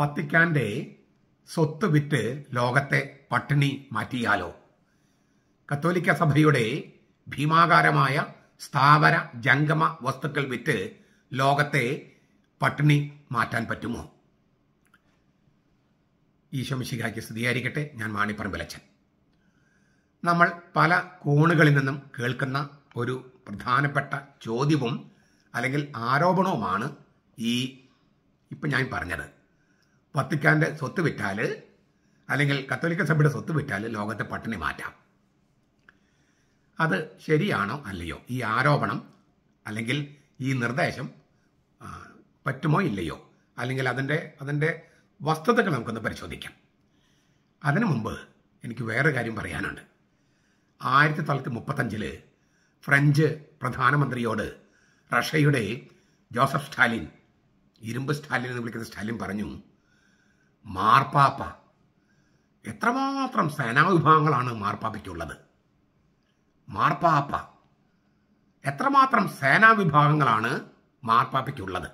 വത്തിക്കാന്റെ സ്വത്ത് വിറ്റ് ലോകത്തെ പട്ടിണി മാറ്റിയാലോ കത്തോലിക്ക സഭയുടെ ഭീമാകാരമായ സ്ഥാവര ജംഗമ വസ്തുക്കൾ വിറ്റ് ലോകത്തെ പട്ടിണി മാറ്റാൻ പറ്റുമോ ഈശോമിശിഖായ്ക്ക് സ്ഥിതിയായിരിക്കട്ടെ ഞാൻ മാണിപ്പറമ്പിലച്ചൻ നമ്മൾ പല കോണുകളിൽ നിന്നും കേൾക്കുന്ന ഒരു പ്രധാനപ്പെട്ട ചോദ്യവും അല്ലെങ്കിൽ ആരോപണവുമാണ് ഈ ഇപ്പം ഞാൻ പറഞ്ഞത് വത്തിക്കാൻ്റെ സ്വത്ത് വിറ്റാൽ അല്ലെങ്കിൽ കത്തോലിക്ക സഭയുടെ സ്വത്ത് വിറ്റാൽ ലോകത്തെ പട്ടിണി മാറ്റാം അത് ശരിയാണോ അല്ലയോ ഈ ആരോപണം അല്ലെങ്കിൽ ഈ നിർദ്ദേശം പറ്റുമോ ഇല്ലയോ അല്ലെങ്കിൽ അതിൻ്റെ അതിൻ്റെ വസ്തുതകൾ നമുക്കൊന്ന് പരിശോധിക്കാം അതിനു മുമ്പ് എനിക്ക് വേറെ കാര്യം പറയാനുണ്ട് ആയിരത്തി തൊള്ളായിരത്തി മുപ്പത്തഞ്ചിൽ ഫ്രഞ്ച് പ്രധാനമന്ത്രിയോട് റഷ്യയുടെ ജോസഫ് സ്റ്റാലിൻ ഇരുമ്പ് സ്റ്റാലിൻ എന്ന് വിളിക്കുന്ന സ്റ്റാലിൻ പറഞ്ഞു മാർപ്പാപ്പ എത്രമാത്രം സേനാവിഭാഗങ്ങളാണ് മാർപ്പാപ്പയ്ക്കുള്ളത് മാർപ്പാപ്പ എത്രമാത്രം സേനാവിഭാഗങ്ങളാണ് മാർപ്പാപ്പയ്ക്കുള്ളത്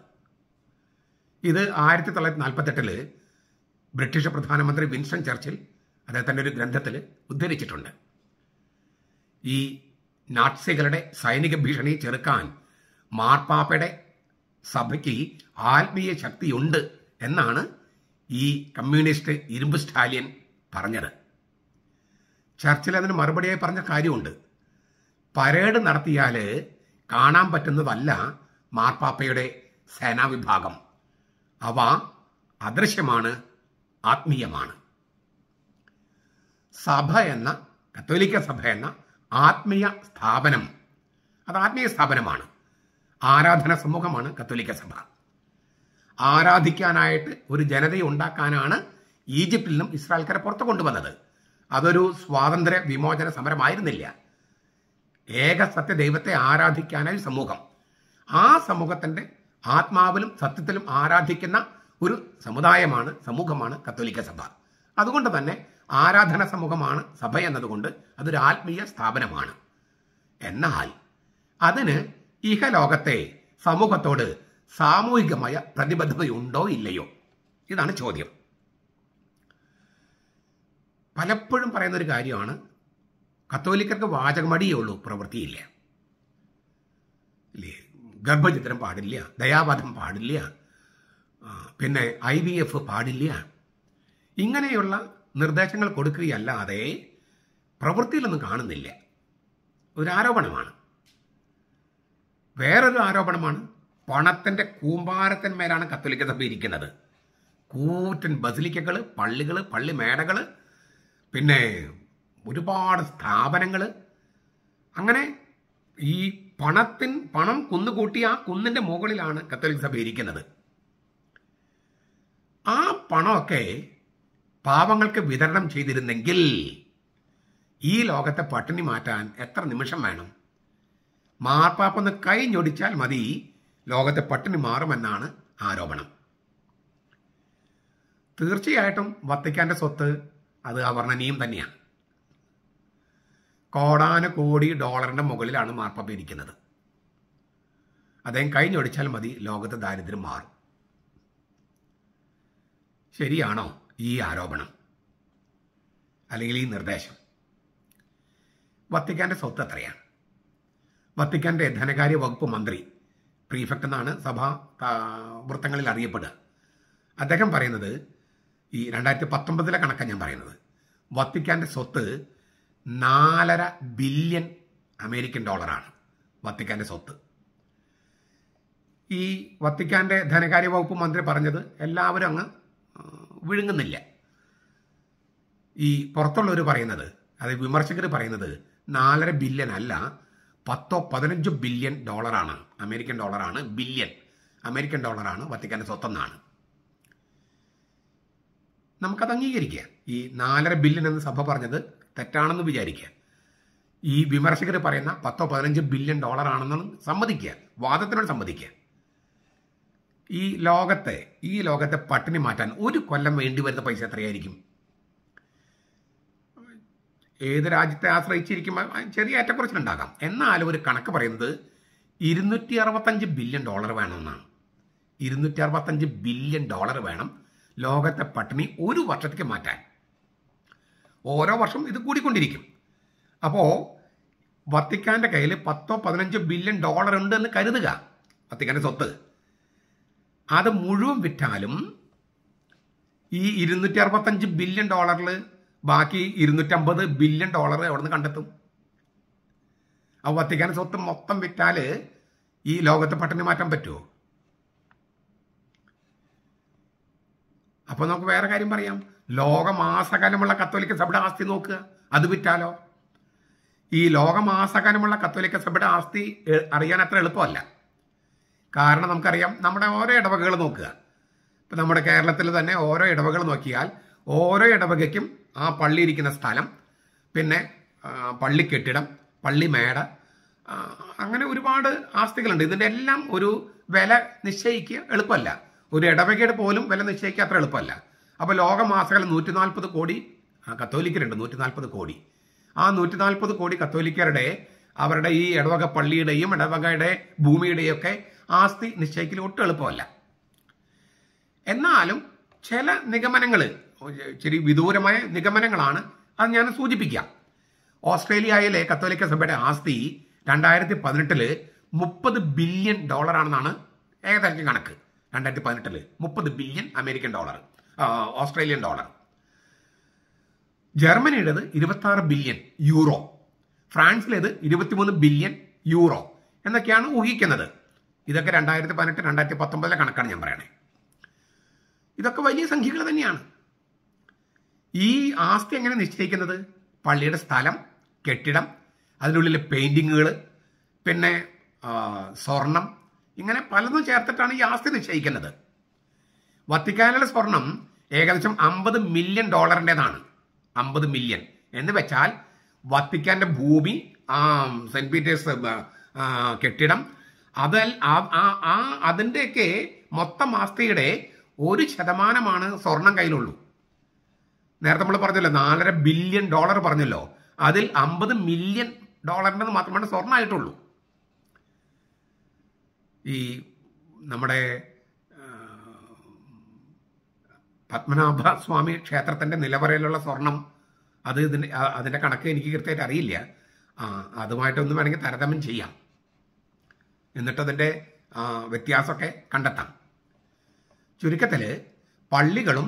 ഇത് ആയിരത്തി തൊള്ളായിരത്തി നാൽപ്പത്തെട്ടില് ബ്രിട്ടീഷ് പ്രധാനമന്ത്രി വിൻസ്റ്റൺ ചർച്ചിൽ അദ്ദേഹത്തിൻ്റെ ഒരു ഗ്രന്ഥത്തിൽ ഉദ്ധരിച്ചിട്ടുണ്ട് ഈ നാട്സികളുടെ സൈനിക ഭീഷണി ചെറുക്കാൻ മാർപ്പാപ്പയുടെ സഭയ്ക്ക് ആത്മീയ ശക്തിയുണ്ട് എന്നാണ് ഈ കമ്മ്യൂണിസ്റ്റ് ഇരുമ്പ് സ്റ്റാലിയൻ പറഞ്ഞത് ചർച്ചിൽ അതിന് മറുപടിയായി പറഞ്ഞ കാര്യമുണ്ട് പരേഡ് നടത്തിയാൽ കാണാൻ പറ്റുന്നതല്ല മാർപ്പാപ്പയുടെ സേനാവിഭാഗം അവ അദൃശ്യമാണ് ആത്മീയമാണ് സഭ എന്ന കത്തോലിക്ക സഭ എന്ന ആത്മീയ സ്ഥാപനം അത് ആത്മീയ സ്ഥാപനമാണ് ആരാധന സമൂഹമാണ് കത്തോലിക്ക സഭ ആരാധിക്കാനായിട്ട് ഒരു ജനതയെ ഉണ്ടാക്കാനാണ് ഈജിപ്തിൽ നിന്നും ഇസ്രായേൽക്കാരെ പുറത്തു കൊണ്ടുവന്നത് അതൊരു സ്വാതന്ത്ര്യ വിമോചന സമരമായിരുന്നില്ല ഏക സത്യ ദൈവത്തെ ആരാധിക്കാനായി സമൂഹം ആ സമൂഹത്തിൻ്റെ ആത്മാവിലും സത്യത്തിലും ആരാധിക്കുന്ന ഒരു സമുദായമാണ് സമൂഹമാണ് കത്തോലിക്ക സഭ അതുകൊണ്ട് തന്നെ ആരാധന സമൂഹമാണ് സഭ എന്നതുകൊണ്ട് അതൊരു ആത്മീയ സ്ഥാപനമാണ് എന്നാൽ അതിന് ഇഹലോകത്തെ സമൂഹത്തോട് സാമൂഹികമായ പ്രതിബദ്ധതയുണ്ടോ ഇല്ലയോ ഇതാണ് ചോദ്യം പലപ്പോഴും പറയുന്ന ഒരു കാര്യമാണ് കത്തോലിക്കർക്ക് വാചകമടിയുള്ളൂ പ്രവൃത്തിയില്ല ഇല്ലേ ഗർഭചിത്രം പാടില്ല ദയാവധം പാടില്ല പിന്നെ ഐ വി എഫ് പാടില്ല ഇങ്ങനെയുള്ള നിർദ്ദേശങ്ങൾ കൊടുക്കുകയല്ലാതെ പ്രവൃത്തിയിലൊന്നും കാണുന്നില്ല ഒരു ആരോപണമാണ് വേറൊരു ആരോപണമാണ് പണത്തിൻ്റെ കൂമ്പാരത്തിന്മേലാണ് കത്തോലിക്ക സഭ ഇരിക്കുന്നത് കൂറ്റൻ ബസിലിക്കകൾ പള്ളികൾ പള്ളി മേടകൾ പിന്നെ ഒരുപാട് സ്ഥാപനങ്ങൾ അങ്ങനെ ഈ പണത്തിൻ പണം കുന്നുകൂട്ടി ആ കുന്നിൻ്റെ മുകളിലാണ് കത്തോലിക്ക സഭ ഇരിക്കുന്നത് ആ പണമൊക്കെ പാവങ്ങൾക്ക് വിതരണം ചെയ്തിരുന്നെങ്കിൽ ഈ ലോകത്തെ പട്ടിണി മാറ്റാൻ എത്ര നിമിഷം വേണം മാർപ്പാപ്പൊന്ന് കൈ ഞൊടിച്ചാൽ മതി ലോകത്തെ പട്ടിണി മാറുമെന്നാണ് ആരോപണം തീർച്ചയായിട്ടും വത്തിക്കാന്റെ സ്വത്ത് അത് അവർണനീയം തന്നെയാണ് കോടാനുകോടി ഡോളറിന്റെ മുകളിലാണ് മാർപ്പപ്പ ഇരിക്കുന്നത് അദ്ദേഹം കഴിഞ്ഞൊടിച്ചാൽ മതി ലോകത്തെ ദാരിദ്ര്യം മാറും ശരിയാണോ ഈ ആരോപണം അല്ലെങ്കിൽ ഈ നിർദ്ദേശം വത്തിക്കാന്റെ സ്വത്ത് എത്രയാണ് വത്തിക്കാന്റെ ധനകാര്യ വകുപ്പ് മന്ത്രി പ്രീഫെക്റ്റ് എന്നാണ് സഭാ വൃത്തങ്ങളിൽ അറിയപ്പെടുക അദ്ദേഹം പറയുന്നത് ഈ രണ്ടായിരത്തി പത്തൊമ്പതിലെ കണക്കാണ് ഞാൻ പറയുന്നത് വത്തിക്കാൻ്റെ സ്വത്ത് നാലര ബില്യൺ അമേരിക്കൻ ഡോളറാണ് വത്തിക്കാൻ്റെ സ്വത്ത് ഈ വത്തിക്കാൻ്റെ ധനകാര്യ വകുപ്പ് മന്ത്രി പറഞ്ഞത് എല്ലാവരും അങ്ങ് വിഴുങ്ങുന്നില്ല ഈ പുറത്തുള്ളവർ പറയുന്നത് അതായത് വിമർശകർ പറയുന്നത് നാലര ബില്യൺ അല്ല പത്തോ പതിനഞ്ചോ ബില്യൺ ഡോളറാണ് അമേരിക്കൻ ഡോളറാണ് ബില്യൺ അമേരിക്കൻ ഡോളറാണ് വത്തിക്കാൻ്റെ സ്വത്തെന്നാണ് നമുക്കത് അംഗീകരിക്കുക ഈ നാലര ബില്യൺ എന്ന് സഭ പറഞ്ഞത് തെറ്റാണെന്ന് വിചാരിക്കുക ഈ വിമർശകർ പറയുന്ന പത്തോ പതിനഞ്ച് ബില്യൺ ഡോളർ ആണെന്നാണ് സമ്മതിക്കുക വാദത്തിനോട് സമ്മതിക്കുക ഈ ലോകത്തെ ഈ ലോകത്തെ പട്ടിണി മാറ്റാൻ ഒരു കൊല്ലം വേണ്ടി വരുന്ന പൈസ എത്രയായിരിക്കും ഏത് രാജ്യത്തെ ആശ്രയിച്ചിരിക്കും ചെറിയ ഏറ്റക്കുറച്ചിലുണ്ടാകാം എന്നാലും ഒരു കണക്ക് പറയുന്നത് ഇരുന്നൂറ്റി അറുപത്തഞ്ച് ബില്യൺ ഡോളർ വേണമെന്നാണ് ഇരുന്നൂറ്റി അറുപത്തഞ്ച് ബില്യൺ ഡോളർ വേണം ലോകത്തെ പട്ടിണി ഒരു വർഷത്തേക്ക് മാറ്റാൻ ഓരോ വർഷം ഇത് കൂടിക്കൊണ്ടിരിക്കും അപ്പോൾ വത്തിക്കാൻ്റെ കയ്യിൽ പത്തോ പതിനഞ്ചോ ബില്യൺ ഡോളർ ഉണ്ട് എന്ന് കരുതുക വത്തിക്കാൻ്റെ സ്വത്ത് അത് മുഴുവൻ വിറ്റാലും ഈ ഇരുന്നൂറ്റി അറുപത്തഞ്ച് ബില്യൺ ഡോളറിൽ ബാക്കി ഇരുന്നൂറ്റമ്പത് ബില്യൺ ഡോളർ അവിടുന്ന് കണ്ടെത്തും ആ വത്തിക്കാൻ സ്വത്ത് മൊത്തം വിറ്റാൽ ഈ ലോകത്തെ പട്ടിണി മാറ്റാൻ പറ്റുമോ അപ്പോൾ നമുക്ക് വേറെ കാര്യം പറയാം ലോകമാസകാലമുള്ള കത്തോലിക്ക സഭയുടെ ആസ്തി നോക്കുക അത് വിറ്റാലോ ഈ ലോകമാസകാലമുള്ള കത്തോലിക്ക സഭയുടെ ആസ്തി അറിയാൻ അത്ര എളുപ്പമല്ല കാരണം നമുക്കറിയാം നമ്മുടെ ഓരോ ഇടവകകൾ നോക്കുക ഇപ്പം നമ്മുടെ കേരളത്തിൽ തന്നെ ഓരോ ഇടവകകൾ നോക്കിയാൽ ഓരോ ഇടവകയ്ക്കും ആ പള്ളി ഇരിക്കുന്ന സ്ഥലം പിന്നെ പള്ളി കെട്ടിടം പള്ളി മേട അങ്ങനെ ഒരുപാട് ആസ്തികളുണ്ട് ഇതിൻ്റെ എല്ലാം ഒരു വില നിശ്ചയിക്കുക എളുപ്പമല്ല ഒരു ഇടവകയുടെ പോലും വില നിശ്ചയിക്കുക അത്ര എളുപ്പമല്ല അപ്പോൾ ലോകമാസകൾ നൂറ്റി നാൽപ്പത് കോടി കത്തോലിക്കരുണ്ട് നൂറ്റി നാൽപ്പത് കോടി ആ നൂറ്റി നാൽപ്പത് കോടി കത്തോലിക്കരുടെ അവരുടെ ഈ ഇടവക പള്ളിയുടെയും ഇടവകയുടെ ഭൂമിയുടെയും ഒക്കെ ആസ്തി നിശ്ചയിക്കൽ ഒട്ടും എളുപ്പമല്ല എന്നാലും ചില നിഗമനങ്ങൾ ചെറിയ വിദൂരമായ നിഗമനങ്ങളാണ് അത് ഞാൻ സൂചിപ്പിക്കാം ഓസ്ട്രേലിയയിലെ കത്തോലിക്ക സഭയുടെ ആസ്തി രണ്ടായിരത്തി പതിനെട്ടില് മുപ്പത് ബില്യൺ ഡോളറാണെന്നാണ് ഏകദേശം കണക്ക് രണ്ടായിരത്തി പതിനെട്ടില് മുപ്പത് billion American dollar Australian dollar ജർമ്മനിയുടേത് ഇരുപത്തി ആറ് ബില്യൺ യൂറോ ഫ്രാൻസിലേത് ഇരുപത്തിമൂന്ന് ബില്യൺ യൂറോ എന്നൊക്കെയാണ് ഊഹിക്കുന്നത് ഇതൊക്കെ രണ്ടായിരത്തി പതിനെട്ട് രണ്ടായിരത്തി പത്തൊമ്പതിലെ കണക്കാണ് ഞാൻ പറയണേ ഇതൊക്കെ വലിയ സംഖ്യകൾ തന്നെയാണ് ഈ ആസ്തി എങ്ങനെ നിശ്ചയിക്കുന്നത് പള്ളിയുടെ സ്ഥലം കെട്ടിടം അതിനുള്ളിലെ പെയിൻറ്റിങ്ങുകൾ പിന്നെ സ്വർണം ഇങ്ങനെ പലതും ചേർത്തിട്ടാണ് ഈ ആസ്തി നിശ്ചയിക്കുന്നത് വത്തിക്കാനിലെ സ്വർണം ഏകദേശം അമ്പത് മില്യൺ ഡോളറിൻ്റെതാണ് അമ്പത് മില്യൺ എന്ന് വെച്ചാൽ വത്തിക്കാൻ്റെ ഭൂമി ആ സെൻറ്റ് പീറ്റേഴ്സ് കെട്ടിടം അത് ആ അതിൻ്റെയൊക്കെ മൊത്തം ആസ്തിയുടെ ഒരു ശതമാനമാണ് സ്വർണം കയ്യിലുള്ളൂ നേരത്തെ നമ്മൾ പറഞ്ഞല്ലോ നാലര ബില്യൺ ഡോളർ പറഞ്ഞല്ലോ അതിൽ അമ്പത് മില്യൺ ഡോളറിൻ്റെ മാത്രമാണ് സ്വർണ്ണമായിട്ടുള്ളൂ ഈ നമ്മുടെ പത്മനാഭ സ്വാമി ക്ഷേത്രത്തിൻ്റെ നിലവറയിലുള്ള സ്വർണം അത് ഇതിൻ്റെ അതിൻ്റെ കണക്ക് എനിക്ക് കൃത്യമായിട്ട് അറിയില്ല ആ അതുമായിട്ടൊന്നും വേണമെങ്കിൽ താരതമ്യം ചെയ്യാം എന്നിട്ടതിൻ്റെ വ്യത്യാസമൊക്കെ കണ്ടെത്താം ചുരുക്കത്തിൽ പള്ളികളും